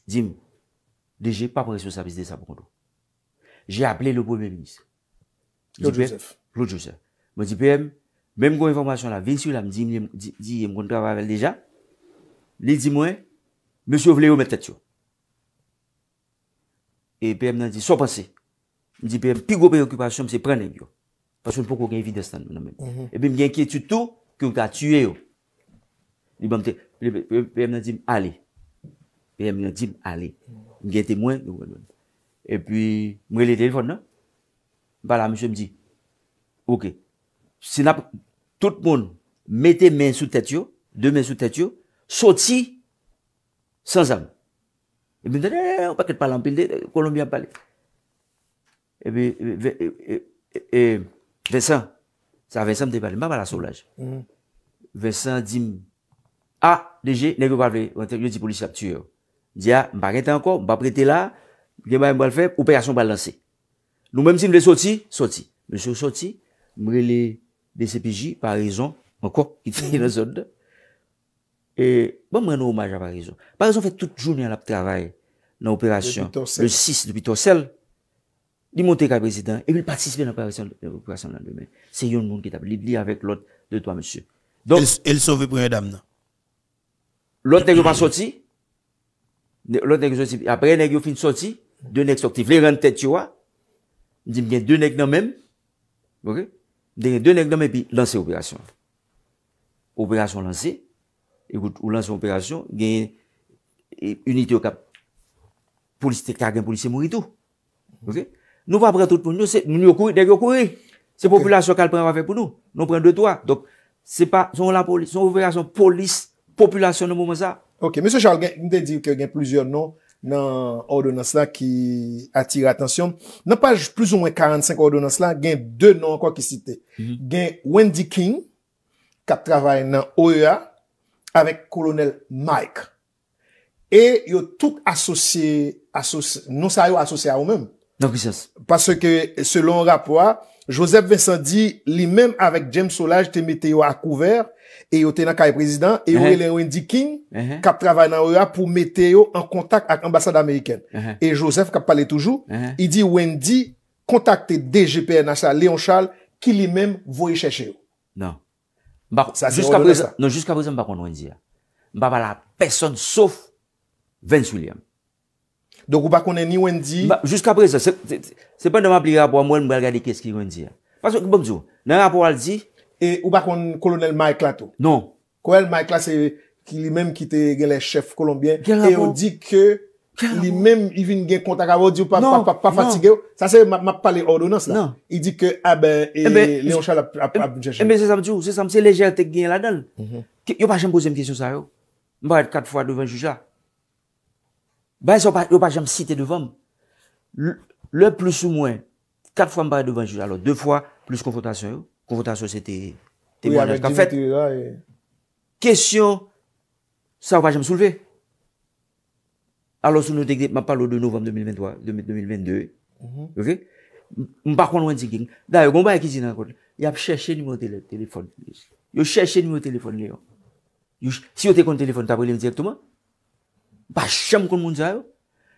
di m, de jè pa pa responsabilize de sa bon konto. Jè aple le pwemè minis. Claude Joseph. Claude Joseph. M zi, PM, mèm kon informasyon la, vinsi ou la m di, di yè m kontravavel deja, li di mwen, m sè ou vle yo met tètyo. E PM nan zi, son pense. M zi, PM, pi gòpè yon kipasyon m se prennen yo. Pasoun pou kou gen evi destan. E pi mwen gen kietu tou, kou ka tue yo. Li ban mte, pe mnen di m'ale. Pe mnen di m'ale. Mwen gen temwen. E pi, mwen elè telefon nan. Bala, mwen se mdi. Ok. Sinap, tout moun, mette men sou tèt yo, de men sou tèt yo, soti, san zan. Eh, e pi mwen de, e, e, e, e, mwen pa kèt palan pil de, kolombi eh, ap pale. E pi, e, eh, e, e, e, e, e, e, Vincent, sa Vincent mde pa li, mba mba la solaj. Mm. Vincent di, ah, a, deje, nek yo pa ple, yo di polis la pture. Di a, mba kete anko, mba prete la, mbeke mba mba l feb, operasyon balanse. Nou mbem si mbele soti, soti. Mbele soti, mbrele BCPJ, Parizan, mba kok, iti yon sot de. E, mba mre nou omaj a Parizan. Parizan fe tout jouni an la ptravay, nan operasyon, le 6, de Pitoselle. Li monte ka prezident, e bil patispe nan prezident l'operasyon nan demen. Se yon moun ki tab, li bli avèk l'ot de to a monsye. El sove prezident nan? L'ot nèk yo pa soti, l'ot nèk yo soti, apre nèk yo fin soti, dè nèk sotif. Le ren tèt, ti wwa, jim gen dè nèk nan mèm, dè nèk nan mèm, pi lanse operasyon. Operasyon lanse, ou lanse operasyon, gen uniti yo kap polisite kagèm, polisite mouri tou. Ok? Nou va apre tout pou nou se, nou yon kouye, den yon kouye. Se populasyon kal prema fe pou nou. Nou preme de towa. Dok, se pa, son la polis, son ouverasyon polis, populasyon nou mou mou sa. Ok, M. Charles, gen, m de di ki gen plizyon nou nan ordonans la ki atire atensyon. Nan page plus ou mwen 45 ordonans la, gen dè nou an kwa ki site. Gen Wendy King, kap travay nan OEA, avek kolonel Mike. E yo tout asosye, non sa yo asosye a ou menm. Nan krisyans. Paske selon rapwa, Josep Vincent di li menm avèk James Solage te mette yo akouver, e yo tenan kare prezident, e yo uh-huh. elen Wendy King kap uh-huh. travay nan yo ya pou mette yo an kontak ak ambasade Ameriken. Uh-huh. E Josep kap pale toujou, i di Wendy kontakte DGPN asa Leon Charles ki li menm voye chèche yo. Nan. Non, jiska brezèm bakon Wendy ya. Mba bala, peson sof, Vince William. Donk ou pa konen niwen di... Jusk apre se, se pen de non, non. ma pli raporan mwen mwen gadeke eski yon di. Pason ki bok di yo, nan raporan di... E ou pa konen kolonel Mike la to? Non. Kolonel Mike la se, ki li menm kite gen le chef kolombien, e yo di ke li menm even gen kontak avon di yo pa fatige yo, sa se ma pale ordonos la. Non. I di ke, ah ben, leon chal ap jeje. E men se sam di yo, se sam, se lejel tek gen la don. Yo pa jen bozem kesyon sa yo, mwen et kat fwa devan juja, Ba yon pa jom site devan. Le plus ou mwen, kat fwa mba yon devan joul, alo, de fwa, plus konfotasyon, konfotasyon se te, te mwenev. Afet, kesyon, sa w pa jom souleve. Alo, sou nou dek de, ma palo de novem 2023, 2022, ok? Mba kwan wensi gen, da yon, yon mba yon kizi nan kote, yon ap cheshe nyo mwen telefon, yon cheshe nyo mwen telefon, yon. Si yon te kon telefon, ta prelem direktman, Ba chèm kon moun zayou.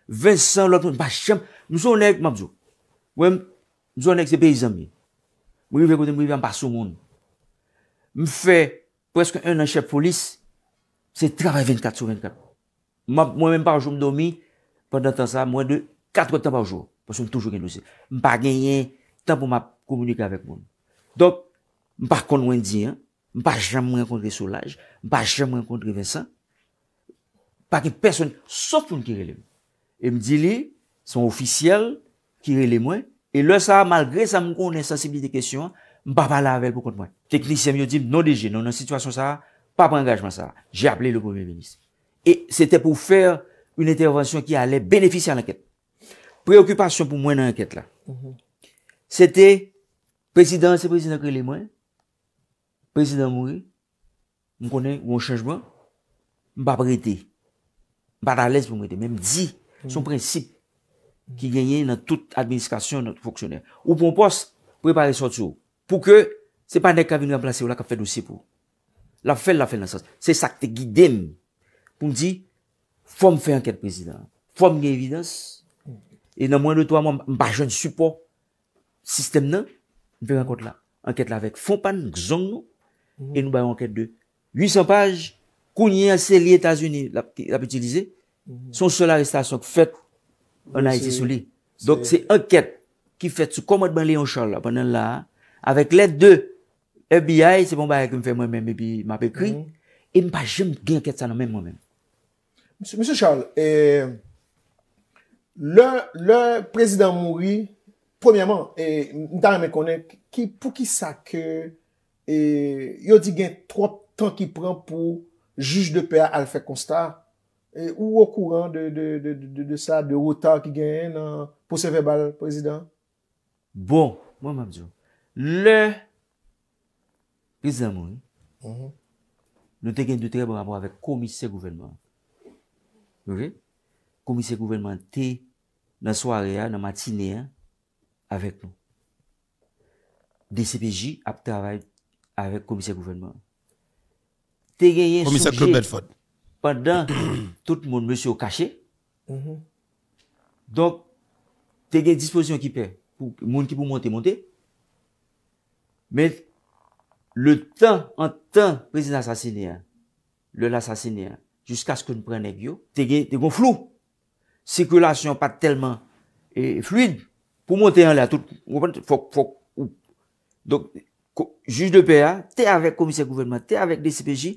Vincent lòk moun. Ba chèm. Mzou anèk mabzou. Mzou anèk se peyizan mi. Mwen yon vekote mwen yon vekote mba sou moun. Mwen fè preske un an chèp folis. Se travè 24 sou 24. Mwen mèm pa oujou mdoumi. Pendantan sa mwen de 4 kwa ta pa oujou. Mwen son toujou gen nou se. Mwen pa genyen ta pou mwa komunika vek moun. Dok mwen pa kon wèn di. Mwen pa chèm mwen kontre Solaj. Mwen pa chèm mwen kontre Vincent. Pa ki person sotoun kirele mwen. E mdi li, son ofisyel, kirele mwen. E lè sa, malgre sa moun kon, nè sensibilite kèsyon, mba pala avèl pou kont mwen. Tek lise m yodim, non deje, non nan situasyon sa, pa pangajman sa. Jè ap lè lè pou mèmise. E sè te pou fèr un intervansyon ki ale benefisyan l'enkèt. Preokupasyon pou mwen an enkèt la. Sè te, presidansè presidans kirele mwen, presidans moun, mwen konè, mwen chanjman, mba prete. Mpa da lez pou mwen de mèm di son prinsip ki genye nan tout administrasyon nan tout foksyonel. Ou pou mpos, prepare sot sou pou ke se pa nek avi nou yon plase ou la kap fè dosye pou. La fèl non. la fèl nan sas. Se sak te gidem pou mdi, fòm fè anket prezident. Fòm genye evidans. E nan mwen de to a mwen mba jen support sistem nan, mwen fè anket la. Anket la vek fòm pan, mwen zon nou, e nou bayan anket de 800 paj, pou nyense li Etasuni la pe itilize, son sola restasyon ke fet, anay se souli. Donk se enket ki fet sou komot ban Leon Charles la, apanen la, avek le de FBI, se bon ba re koum fe mwen men, epi m apen kri, e m pa jem gen enket sa nan men mwen men. Mse Charles, e, le prezident Mouri, pwemyaman, mtare mè konen, pou ki sa ke, yo di gen 3 tan ki pran pou Juj de PA al fèk konsta. Ou wè kouran de sa, de wotan ki gen yè nan poseve bal, prezident? Bon, mwen mè mdjou. Le prezident moun, mm-hmm. nou te gen doutre mwen mwen mwen avèk komise gouvernement. Komise gouvernement te nan soare ya, nan matine ya, avèk mwen. Dcpj ap travèk avèk komise gouvernement. te gen yon soujè pandan tout mm-hmm. moun mèsyo kachè. Donk, te gen dispozisyon ki pè, moun ki pou monte, monte. Mè, le tan, an tan, prezident sasinè, le l'asasinè, te gen, te gon flou. Sikulasyon pa telman fluide pou monte an la. Donk, juj de pè, te avèk komisyè kouvernman, te avèk DCPJ,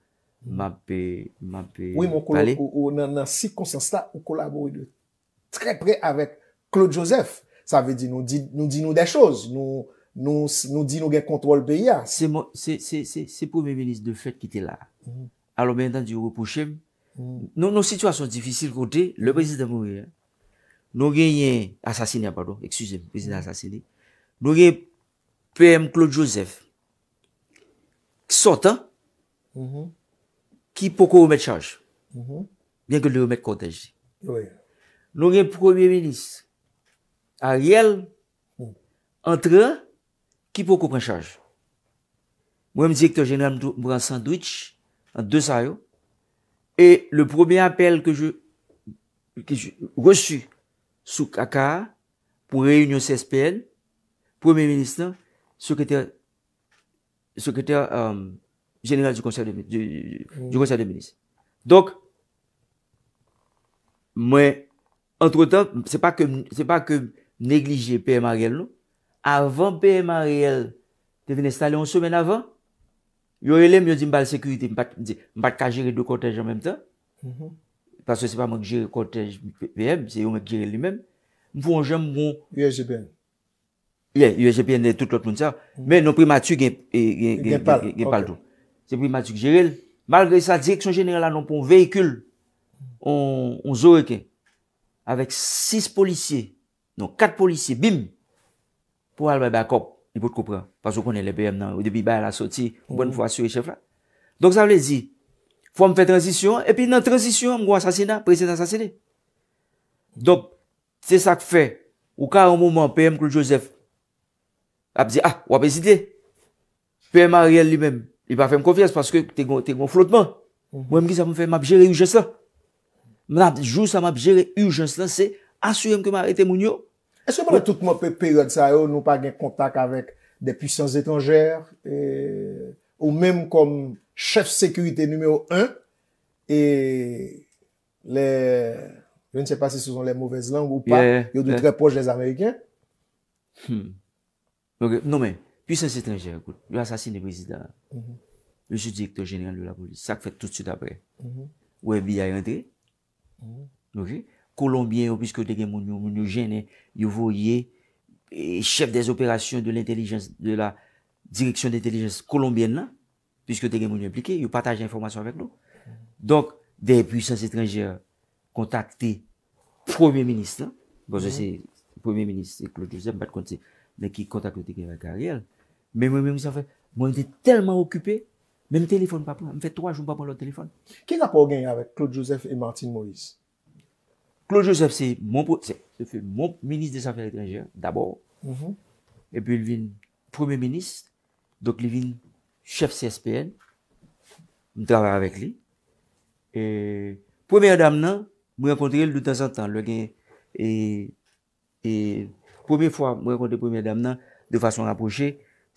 Mape, mape... Ou nan si konsens la, ou kolabori de. Tre pre avet Claude Joseph. Sa ve di nou di nou de chos. Nou di nou gen kontrol beya. Se pou menis de fet ki te la. Alou men dan di ou pochem. Nou situasyon difisil kote. Le prezident mou re. Nou gen yen asasine. Pardon, eksusem. Prezident mm-hmm. asasine. Nou gen PM Claude Joseph. Sotan. Sotan. Mm-hmm. ki pou kou remet chaj. Mhm. Bien ke lè remet kontè jè. Non gen premier ministre, Ariel, mhm. entre, ki pou kou remet chaj. Mwen mzikte genel Mourad Sandwich, an de sa yo, et le premier appel ke jè reçu souk akar pou réunion CSPN, premier ministre, souk etè souk etè souk etè jeneral di konser de menis. Dok, mwen, entretan, se pa ke neglije PMA real nou, avan PMA real te vene stale an semen avan, yo elem yo di mbal sekurite, mbat ka jere do kotej an menm tan, paswe se pa mwen ki jere kotej PMA, se yo mwen ki jere li menm, mwen jem mwen YGPN. YGPN ne tout lot moun sa, men mm. nou primatou gen pal do. Se pri Matik Jerelle. Malgre sa direksyon jenerelle anon pou an veykul. An zoreke. Awek 6 polisye. Non 4 polisye. Non, bim. Pou albe bakop. Ni pou te koupran. Pasou konen le PM nan. Ou debi baye la soti. Ou bon fwa suri chef la. Donk sa vle zi. Fwa m fe transisyon. E pi nan transisyon m gwa sasina. Presiden sasine. Donk. Se sa k fe. Ou ka an mouman PM Koul Joseph. Ape zi. Ah wap esite. PM Ariel li menm. I pa fe m konfyes, paske te gwen flotman. Mwen m ki sa m fe mapjere yon jeslan. M la jous sa mapjere yon jeslan, se asyem ke m a rete moun yo. E se m wè tout m wè pepe yon sa yo, nou pa gen kontak avèk de pwisyans etanjer, ou mèm konm chef sekurite numeo 1, e le... jè nse pa se sou zon lè mwovez lang ou pa, yo de tre poche les Amerikyen. Hmm. Non men. Puissance étrangère, l'assassin des présidents, le sous-directeur mhm. général de la police, ça a fait tout de suite après. Webby mhm. a rentré. Mhm. Colombien, puisque des gens mouniou, mouniou genè, yu voyè, eh, chef des opérations de la direction d'intelligence colombienne, puisque des gens mouniou impliqué, yu patajè informasyon avèk lò. Donc, des puissance étrangère kontakte premier ministre, bon, je sais, premier ministre, c'est Claude Joseph, batte konti, ne ki kontakte l'étrangère carrière, Men mwen mwen mwen sanfen, mwen mwen te telman okupé, men mwen telefon pa pou, mwen fè 3, joun pa pou lòt telefon. Kè n'a pou gen yon avèk Claude Joseph et Martine Moïse? Claude Joseph se fè moun minis de sanfen ekrenjè, d'abord. E pwè yon vin proumen minis, dok yon vin chèf CSPN, mwen travè avèk li. Proumen yon dam nan, mwen yon ponte gen loutan san tan, lò gen, e proumen fwa mwen yon ponte proumen yon dam nan, de fason apouche,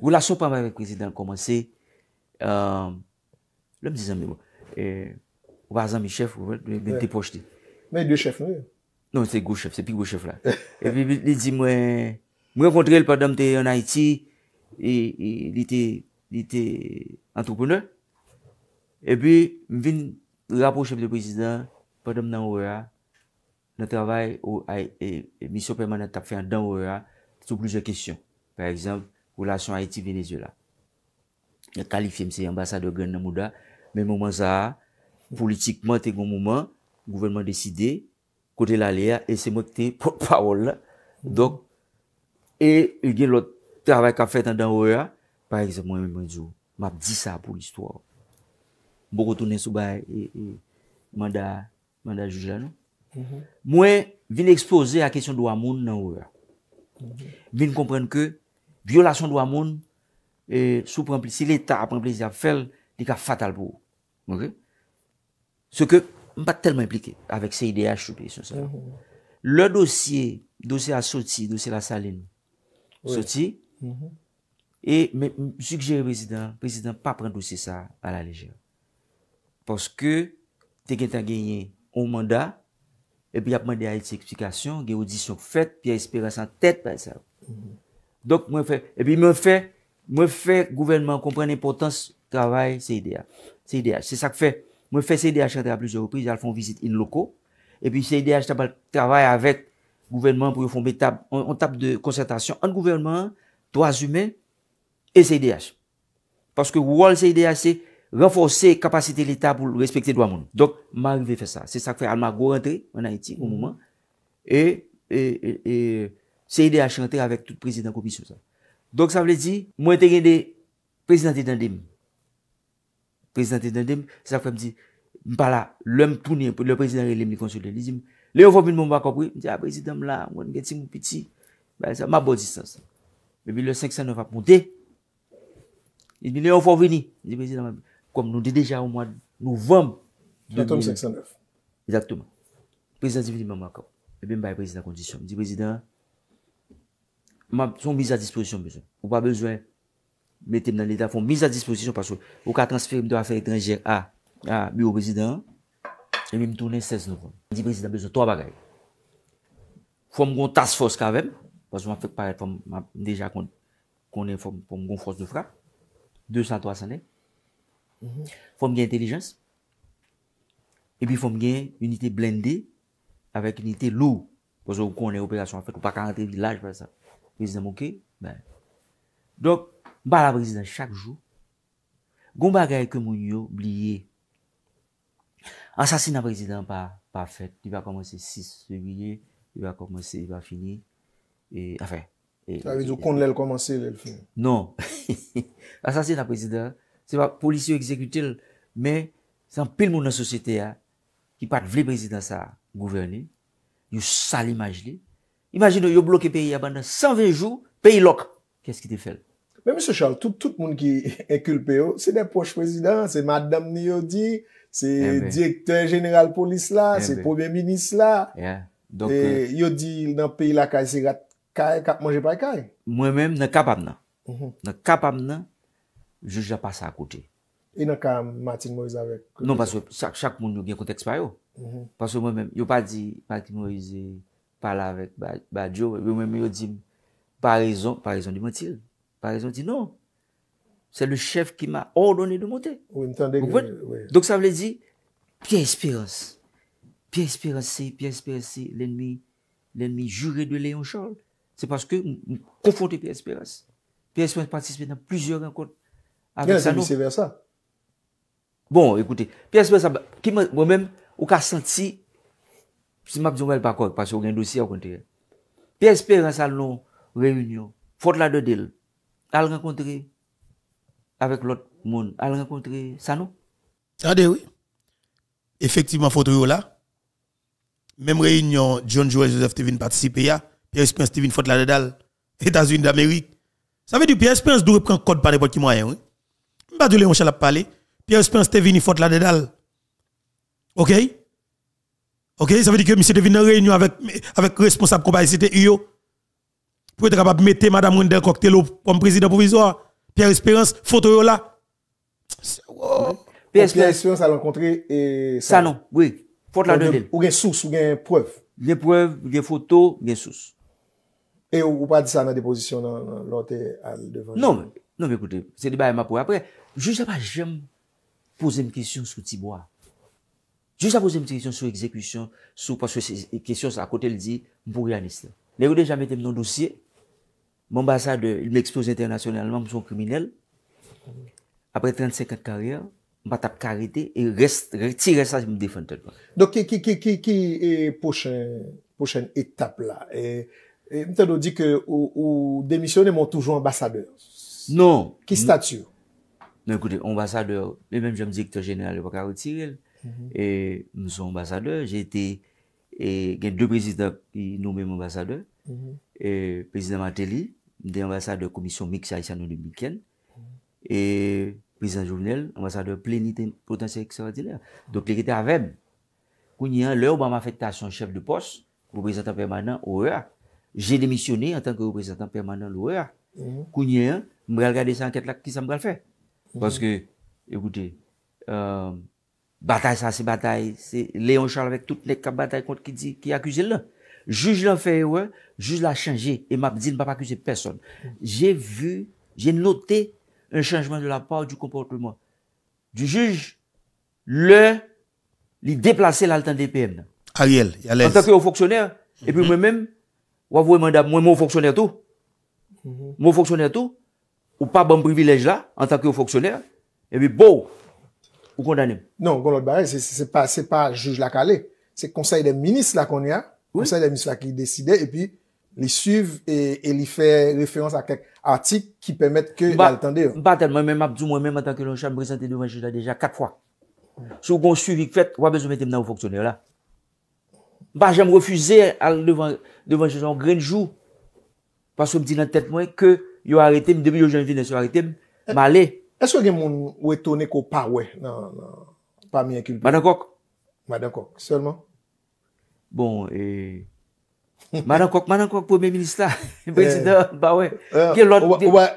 Wou la sou pa mwen prezident komanse, lèm dizan mwen, wazan mi chef, mwen te pojte. Mwen yon de chef nou? Non, se go chef, se pi go chef la. E pi li di mwen, mwen kontre el padam te en Haiti, li te entrepreneur, e pi mwen vin rapo chef de prezident, padam nan Ouara, nan travay ou ay misyon permanente ap fè an dan Ouara, sou plouze kèsyon. Par exemple, Rolasyon Haiti-Venezuela. Ya kalifye mse yambasa do gen nan mou da. Men mou man zaha, politikman te goun mouman, gouvenman deside, kote lalea, e se mou te potpawol. Dok, e yu gen lot travay ka fetan dan ou ya, par eksep mwen mwen djou. Mab di sa pou l'istwa. Mbou koutounen sou bay manda jujan. Non? Mwen mm-hmm. vin eksplose a kesyon do amoun nan ou ya. Mm-hmm. Vin komprenn ke Violasyon dwa moun, sou premplisi, l'Etat a premplisi a fèl di ka fatal pou. Se ke m pa telman implike avèk se ide a chute. Le dosye a soti, dosye la saline, soti, e m sugjeri prezident, prezident pa pren dosye sa a la lejè. Poske te gen ta genye ou manda, epi ap mande a eti eksplikasyon, gen ou disyon fèt, pi a espirasyon tèt pa esav. Donk mwen fè, e pi mwen fè, mwen fè gouvenman kompre n'importans travay CIDH. CIDH, se sak fè, mwen fè CIDH chète a plusieurs reprises, al fon vizit in loko. E pi CIDH tabal travay avèk gouvenman pou yo fonbe tab, an tab de konsentasyon an gouvenman, to azume, e CIDH. Paske wòl CIDH se renfose kapasite l'Etat pou l'respekté do amoun. Donk mwen fè fè sa, se sak fè, al mwen go rentre an Haiti, ou mouman, e... Se ide a chante avèk tout prezident komisyon sa. Donk sa vle di, mwen te gende prezidenti dandem. Prezidenti dandem, sa fwe mdi, mpa la, lèm toune, lèm prezidenti dandem ni konsulè. Li di m, lè yon fò vini mwen mwakopri, mwen di, a prezident la, mwen geti mwen piti. Mwen sa, mwa bo distans. Mwen bi le 509 ap mwote. Li di, lè yon fò vini, mwen di, prezident mwen mwakopri, kom nou di deja ou mwen nou vòm. Lè tom 509. Ejaktouman. Prezidenti vini mwen mwakopri, mwen bi pre Ma son miz a dispozisyon bezwen. Ou pa bezwen metem nan lida. Fon miz a dispozisyon. Paso ou ka transfer mi do afer etrenger a mi ou prezident. E mi mtounen 16 novem. Di prezident bezwen 3 bagay. Fon mgon task force kavem. Paso ou an fèk paret. Fon mga force de frappe. 200-300 nè. Fon mgen intelligence. E pi fon mgen unité blendé. Avèk unité lour. Paso ou konen operasyon. Fon mga karantè village. Paso ou. Prezident mouke, ben. Dok, mba la prezident chak jou. Goumba gare ke moun yo, blye. Ansasina prezident pa, pa fèt. Di va komanse 6, se blye. Di va komanse, di va fini. E, afè. E, non. Ansasina prezident. Se pa polisyo ekzekutil, men, san pil moun nan sosyete ya, ki pat vle prezident sa, gouverne, yu sali majli, Imagin yo yo bloke peyi ya ban nan 120 jou, peyi lok. Kèst ki te fel? Mè Mr. Charles, tout moun ki ekulpe yo, se de poche prezident, se madame ni yo di, se direktor general polis la, se premier minis la. Yo di nan peyi la kaj, se kaj, kaj manje pa kaj. Mwen mèm nan kapam nan. Nan kapam nan, juja pa sa akote. E nan ka Martin Moise avèk? Non, paswe, chak moun yo gen konteks pa yo. Paswe mwen mèm, yo pa di Martin Moise... pale avèk bè Djo, wè mè mè yo di, parèzon, parèzon di mentir, parèzon di nan, se le chef ki mè ordonè de mentir. Dok sa vle di, pi espérance, pi espérance, lè nmi jure de lè yon chan, se paske mè konfonte pi espérance, pi espérance partispe nan plizèr renkont, avè sa nou. Bon, ekoute, pi espérance, wè mè mè, wè mè mè, Si map diyon pas, pa kòk, pasè a un dossier a kontre. pierre espérans à nou reyunyon, faute la de Elle al avec l'autre monde. Elle al Ça nous. nou. Ade oui, efektivman fote yo même réunion, John et Joseph Tevin participé ya, Pierre Spence Tevin faute la dedal, États-Unis d'Amérique. Ça veut dire que Pierre Spence doit prendre code par les n'importe qui moyen, oui. pas dire Léon pas parler, Pierre Spence Tevin faute la dedal. OK? Ok, sa vede ki yo misi te vin nan reynyon avèk responsab kouba yisite yo. Pwè te rabab mette madame Wendel Kokte lo pwèm prezident pou vizwa. Pierre Espérance, foto yo la. Pierre Espérance a l'encontré et... Sa nan, oui. Ou gen sous, ou gen preuve. Gen preuve, gen foto, gen sous. E ou pa di sa nan deposition nan te al devanjou. Non, non, ekoute, se li baye ma pre. Apre, jè jè pa jèm pose m kèsyon sou tibwa. Jus apose mou triksyon sou ekzekwisyon sou paswè se kisyons akote l di mpourri aniste. Ne ou de jamete mnon dosye, mwen ambasade mwen eksplose internasyonelman mson kriminel. Apre 35 karier, mwen pa tap karite e rest tire sa moun defante. Don ki pochen etape la? Mwen te nou di ke ou demisyonem mwen toujou ambasade. Non. Ki statu? Non, ekoute, mwen ambasade, mwen jom di rektor jenel apok a retirel. Mhm. E mson ambasadeur, jete gen dwe prezident ki noumen m ambasadeur, mhm. prezident Mateli, mte ambasadeur komisyon Miksa Ishanouni Bikken, mhm. e prezident Jouvenel, ambasadeur plenite potensye eksevatiler. Dok teke te avem, kounyen lè ou ba m a fèkte a son chef de poste, reprezentant permanent, ouè. E Jè demisyonè en tanke reprezentant permanent, ouè. Kounyen, m bral gade sa anket lak ki sa m bral fè. Paske, ekoutè, eee... Batay sa se batay, se Leon Charles vek tout le kap batay kont ki akuse lè. Juge l'an fèye wè, juge l'a chanje, e map di n'ba akuse person. J'è vu, j'è notè un chanjman de la pa ou du kompote ou mwa. Du juge, lè, li deplase l'alten DPM. En takye mm-hmm. mm-hmm. ou foksyonèr, e pi mwen mèm, wavou e mandab, mwen mwen foksyonèr tou. Mwen foksyonèr tou, ou pa ban privilèj la, en takye ou foksyonèr, e pi bouw. Ou kon danem? Non, kon lot bare, se pa juge la kale. Se konseye de minis la kon ya. Konseye de minis la ki deside, epi li suv e li fe referans a kek artik ki pemet ke lal tende. Ba, ten mwen men map du mwen men mwen tanke loun chanm prezente devan juge la deja kak fwa. Sou kon suvi kvet, wap bezou metem nan ou foksonen la. Ba, jen m refuze al devan juge la. An grenjou. Pasou m di nan tet mwen, ke yo aretem, debi yo janvi nesyo aretem, malè. Eswe gen moun wè tounè kou pa wè nan pami enkimpi? Madan Kok. Madan Kok, selman? Bon, e, Madan Kok, Madan Kok, pou mè minis la, prezidè, ba wè.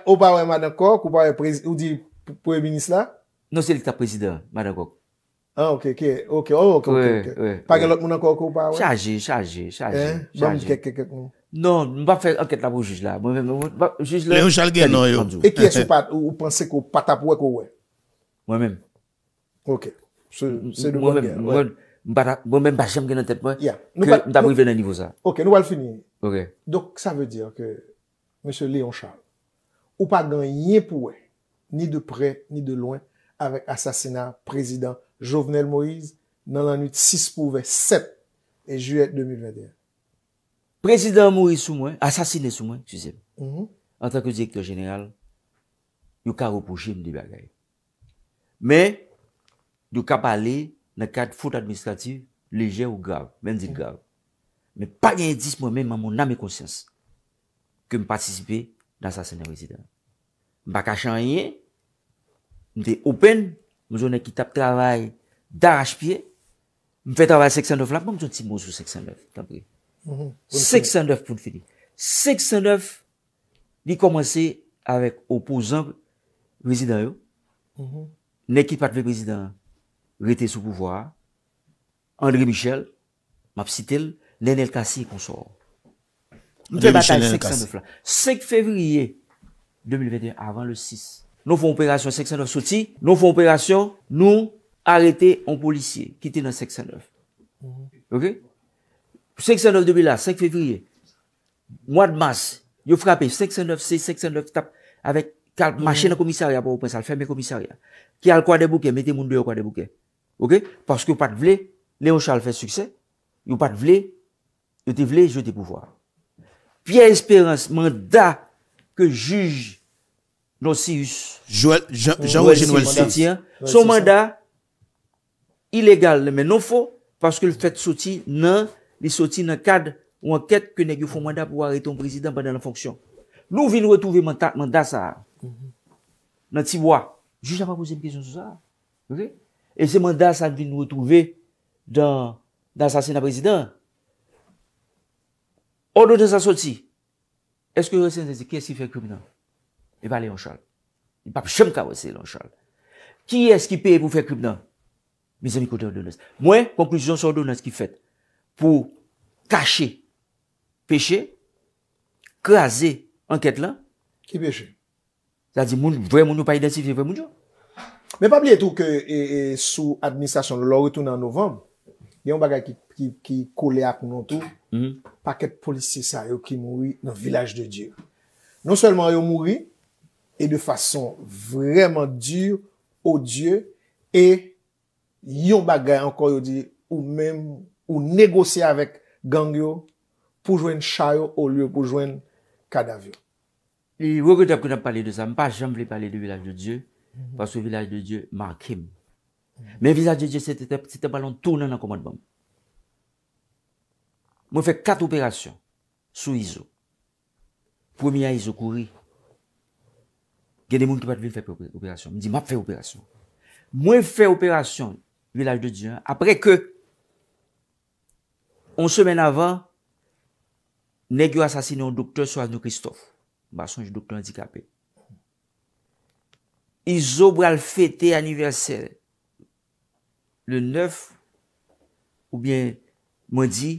Ou ba wè Madan Kok, ou di pou mè minis la? Non, se li ta prezidè, Madan Kok. Ah, ok, ok, ok, ok, ok, ok. Pa gen lòt mounan Kok ou ba wè? Chajè, chajè, chajè, chajè. Non, m wap fè anket la wou juj la. M wap juj la. Léon Charles gen nan yon. E kè yè sou pat, ou panse kou patap wè kou wè? M wè men. Ok. M wè men bachèm gen nan tèp mwen, kè m tabou y vè nan nivou sa. Ok, nou wal finin. Donc, sa vè dir ke, M. Léon Charles, ou pat nan yè pou wè, ni de prè, ni de lwen, avèk asasina, prezident, Jovenel Moïse, nan lan nout 6 pou vè 7, e juè 2021. Prezident mou re sou mwen, asasine sou mwen, tu zem. Mhm. En tanke direktor jeneral, yon karo pou jim di bagay. Men, yon kap ale, nan kat foute administrativ, leje ou grav, vendit grav. Men, panye yon dis mwen men, man moun nan me konsyans, ke m patisipe dan asasine rezident. M baka chanye, m te open, m zo ne ki tap travay daraj pye, m fe travay seksan doflap, m jonti mou sou seksan doflap. 609 mhm. pou n'fini 609 Ni komanse Avèk oposan Rezidanyo mhm. Ne kit pat ve prezidany Retè sou pouvoar André Michel Mapsitil Nenel Kassi konsor Nou fè batal 609 la 5 fevriye 2021 avan le 6 Nou fò opèration 609 soti Nou fò opèration Nou Arètè an policie Kitè nan 609 mhm. Ok Ok 509 de Bila, 5 Février, mwa d'mas, yo frapè, 509 C, 509 TAP, avèk kalp machè nan komissaryan pou ou prensal, fèmè komissaryan, ki al kwa de bouke, mette moun de yo kwa de bouke. Paske yo pat vle, neyo chal fè sukse, yo pat vle, yo te vle, yo te pouvo. Piè espérans manda ke juj non si yus. Son manda ilégal, men non fò, paske l fèt soti nan li soti nan kad ou anket ke negyo fon manda pou arre ton prezident banan la fonksyon. Lou vin nou retouve manda sa mhm. a. Nan tibwa. Jou jaman pou se mkèson sou sa a. E se manda sa a vin nou retouve dan sasena prezident. Ordo nan sa soti. Eske yon sen se se ki eski fè krip nan? E ba le yon chal. Yon pap chem kawese yon chal. Ki eski pè pou fè krip nan? Misè mi kote ordo nan se. Mwen, konklusyon son ordo nan se ki fèt. pou kache, peche, kaze anket lan. Ki peche? Zade moun, vwè moun nou pa identifi vwè moun djo. Mè pa pli etou ke e, e, sou administrasyon, lò lò retounan novem, yon bagay ki kole ak moun an tou, mhm. paket polisisa yo ki mouri nan vilaj de djir. Non selman yo mouri, e de fason vwèman djir, o djir, e yon bagay anko yo di, ou mèm, Ou negose avèk gangyo pou jwen chayo ou liyo pou jwen kadavyo. E wèk wè te ap kwen ap pale de sa. M pa jen vle pale de mhm. vilaj de Diyo. Pas wè vilaj de Diyo, ma akim. Men vilaj de Diyo, se te balon tournen an komad ban. M wè fè kat operasyon sou Iso. Premier Iso kouri. Genè moun ki pat vin fè operasyon. M di, m ap fè operasyon. M wè fè operasyon vilaj de Diyo apre ke On semen avan, negyo asasine yon doktor Soazne Christophe. Bason, yon doktor endikapè. Izo bral fete aniversè. Le 9, oubyen, mwen di,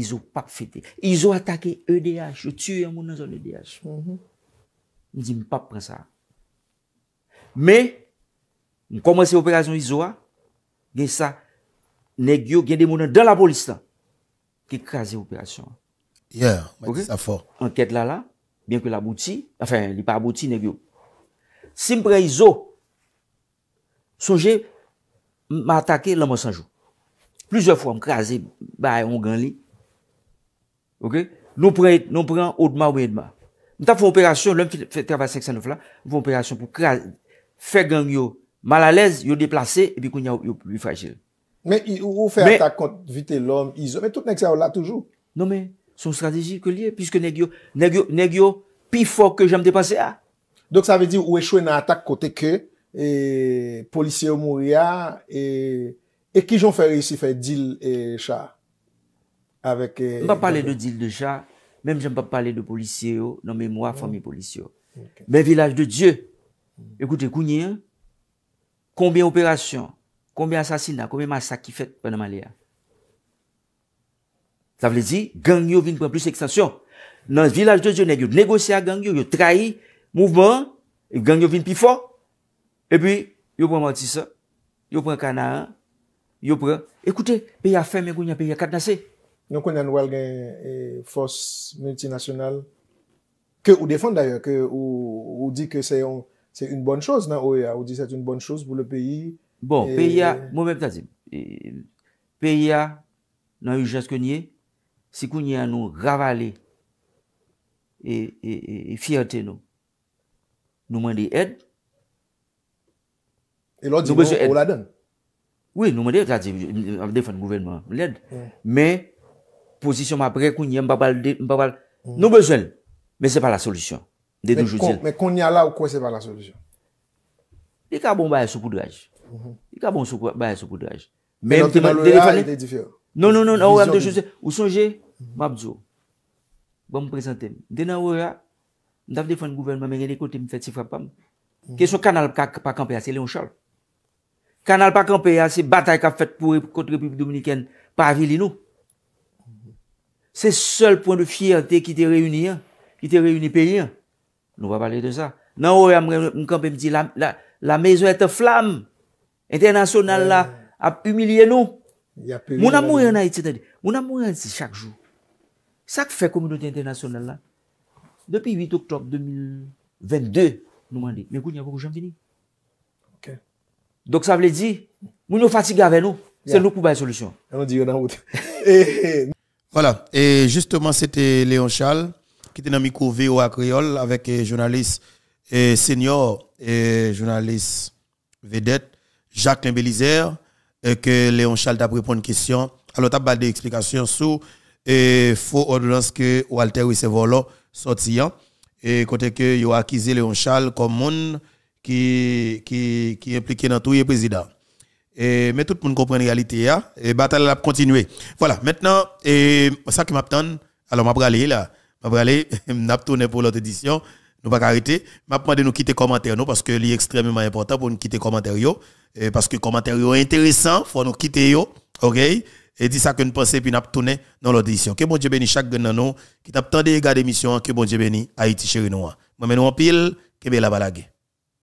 izo pap fete. Izo atake EDH, yo tue yon mounen zon EDH. Mi mhm. di, mi pap pren sa. Me, mi komanse operasyon izo a, gen sa, negyo gen de mounen dan la bolistan. Ki krasi w operasyon. Ya, wakit sa fò. Enkèd la la, bèn kè la bouti, anfen, li pa bouti, nek yo. Sim prey zo, souje, m a atake, lè m a sanjou. Plüzyò fò m krasi, ba yon gan li. Ok? Nou prey, nou prey an, odma ou edma. M ta fò w operasyon, lèm ki fè travasek sè nou fò la, fò w operasyon pou krasi, fè gang yo, malalèz, yo deplase, e bi koun ya yo pi fragil. Mè ou fè atak kont vitè lòm, isò, mè tout nèk sè non, ah. ou la toujou. Ah, oh. Non mè, son strategi ke liè, piske nèk yo, mm. nèk yo, nèk yo, pi fòk ke jèm dèpansè a. Dok sa vè di ou e chouè nan atak kote kè, e policè ou oh. mouri a, e ki jòn fè rè isi fè dil e chà? Mè mè pa pale de dil de chà, mèm jèm pa pale de policè ou, nan mè mwa fòmè policè ou. Mè vilaj de Diyo, ekoute, kounye, kombè operasyon, konbe asasina, konbe masakifet pwè nan male ya. Sa vle di, gang yo vin pwen plus ekstasyon. Nan vilaj de jone, yo negosya gang yo, yo trahi mouvment, gang yo vin pi fon. Non, e pi, yo pwen matisa, yo pwen kanaan, yo pwen, ekoute, pe ya femen kwen ya pe ya katnase. Nou kon jan wèl gen fos multinasyonal, ke ou defan dayan, ke ou di ke se yon, se yon bon chos nan oe ya, ou di se yon bon chos pou le peyi Bon, pe ya, moun men ptati, pe ya nan yon jaz konye, si konye an nou ravale e fiyate nou, nou mwen dey ed. E lò di moun ou la den? Oui, nou mwen dey ptati, an defen gouvernement, lèd, mè, posisyon mè apre konye mbapalde, mbapalde, nou bezèl, mè se pa la solisyon. Mè konye ala ou kwen se pa la solisyon? E ka bon baye sou poudrage. I ka bon soukou, baye soukou daj. Men, mte mwen telefonen. Non, non, non, nan wèm te chose. Ou sonje, mabzo. Bon mpresenten. De nan e wèm, mdaf defon gouverne mwen mè genè kote mwen fèt si frapam. Kèso kanal pa kampe ya, se leon chol. Kanal pa kampe ya, se batay ka fèt pou kontrepupi dominiken pa avilinou. Se sol poun de fiertè ki te reyuni, ki te reyuni peyi. Nou wèm pale de sa. Nan wèm e mwen kampe mwen di, la mezo ete flamme. International là y nous. nous. Moun ap en Haïti, Haiti, tade. mon amour y en chaque jour. Ça Ça fait communauté internationale là. depuis 8 octobre 2022, nous m'a Mais écoutez yavou pas jan vini. Ok. Donc ça veut dire nous nous veut dire, nous. sommes nous. nous nous. solution. On qui on yon an Voilà. Et justement, c'était Léon Charles, qui était dans micro VOA Creole avec eh, journaliste et eh, senior et eh, journaliste vedette. Jacques Belizer euh, que Léon Charles t'a à une question. Alors, t'as des explications sur et faux ordonnance que Walter recevait hein. là, et côté que a acquis Léon Charles comme monde qui qui impliqué dans tout le président. Et, mais tout le monde comprend la réalité là hein. et bataille a continuer. Voilà, maintenant et ça que m'attend, alors je vais aller là, m'a aller vais pour l'autre édition nous pas arrêter m'a de nous quitter commentaire commentaires parce que c'est extrêmement important pour nous quitter les commentaires parce que commentaire yo intéressant faut nous quitter yo OK et dit ça que nous pensons puis nous tourner dans l'audition que bon Dieu bénisse chaque de nous qui t'a regarder émission que bon Dieu bénisse Haïti chérie nous moi nous en pile que la balague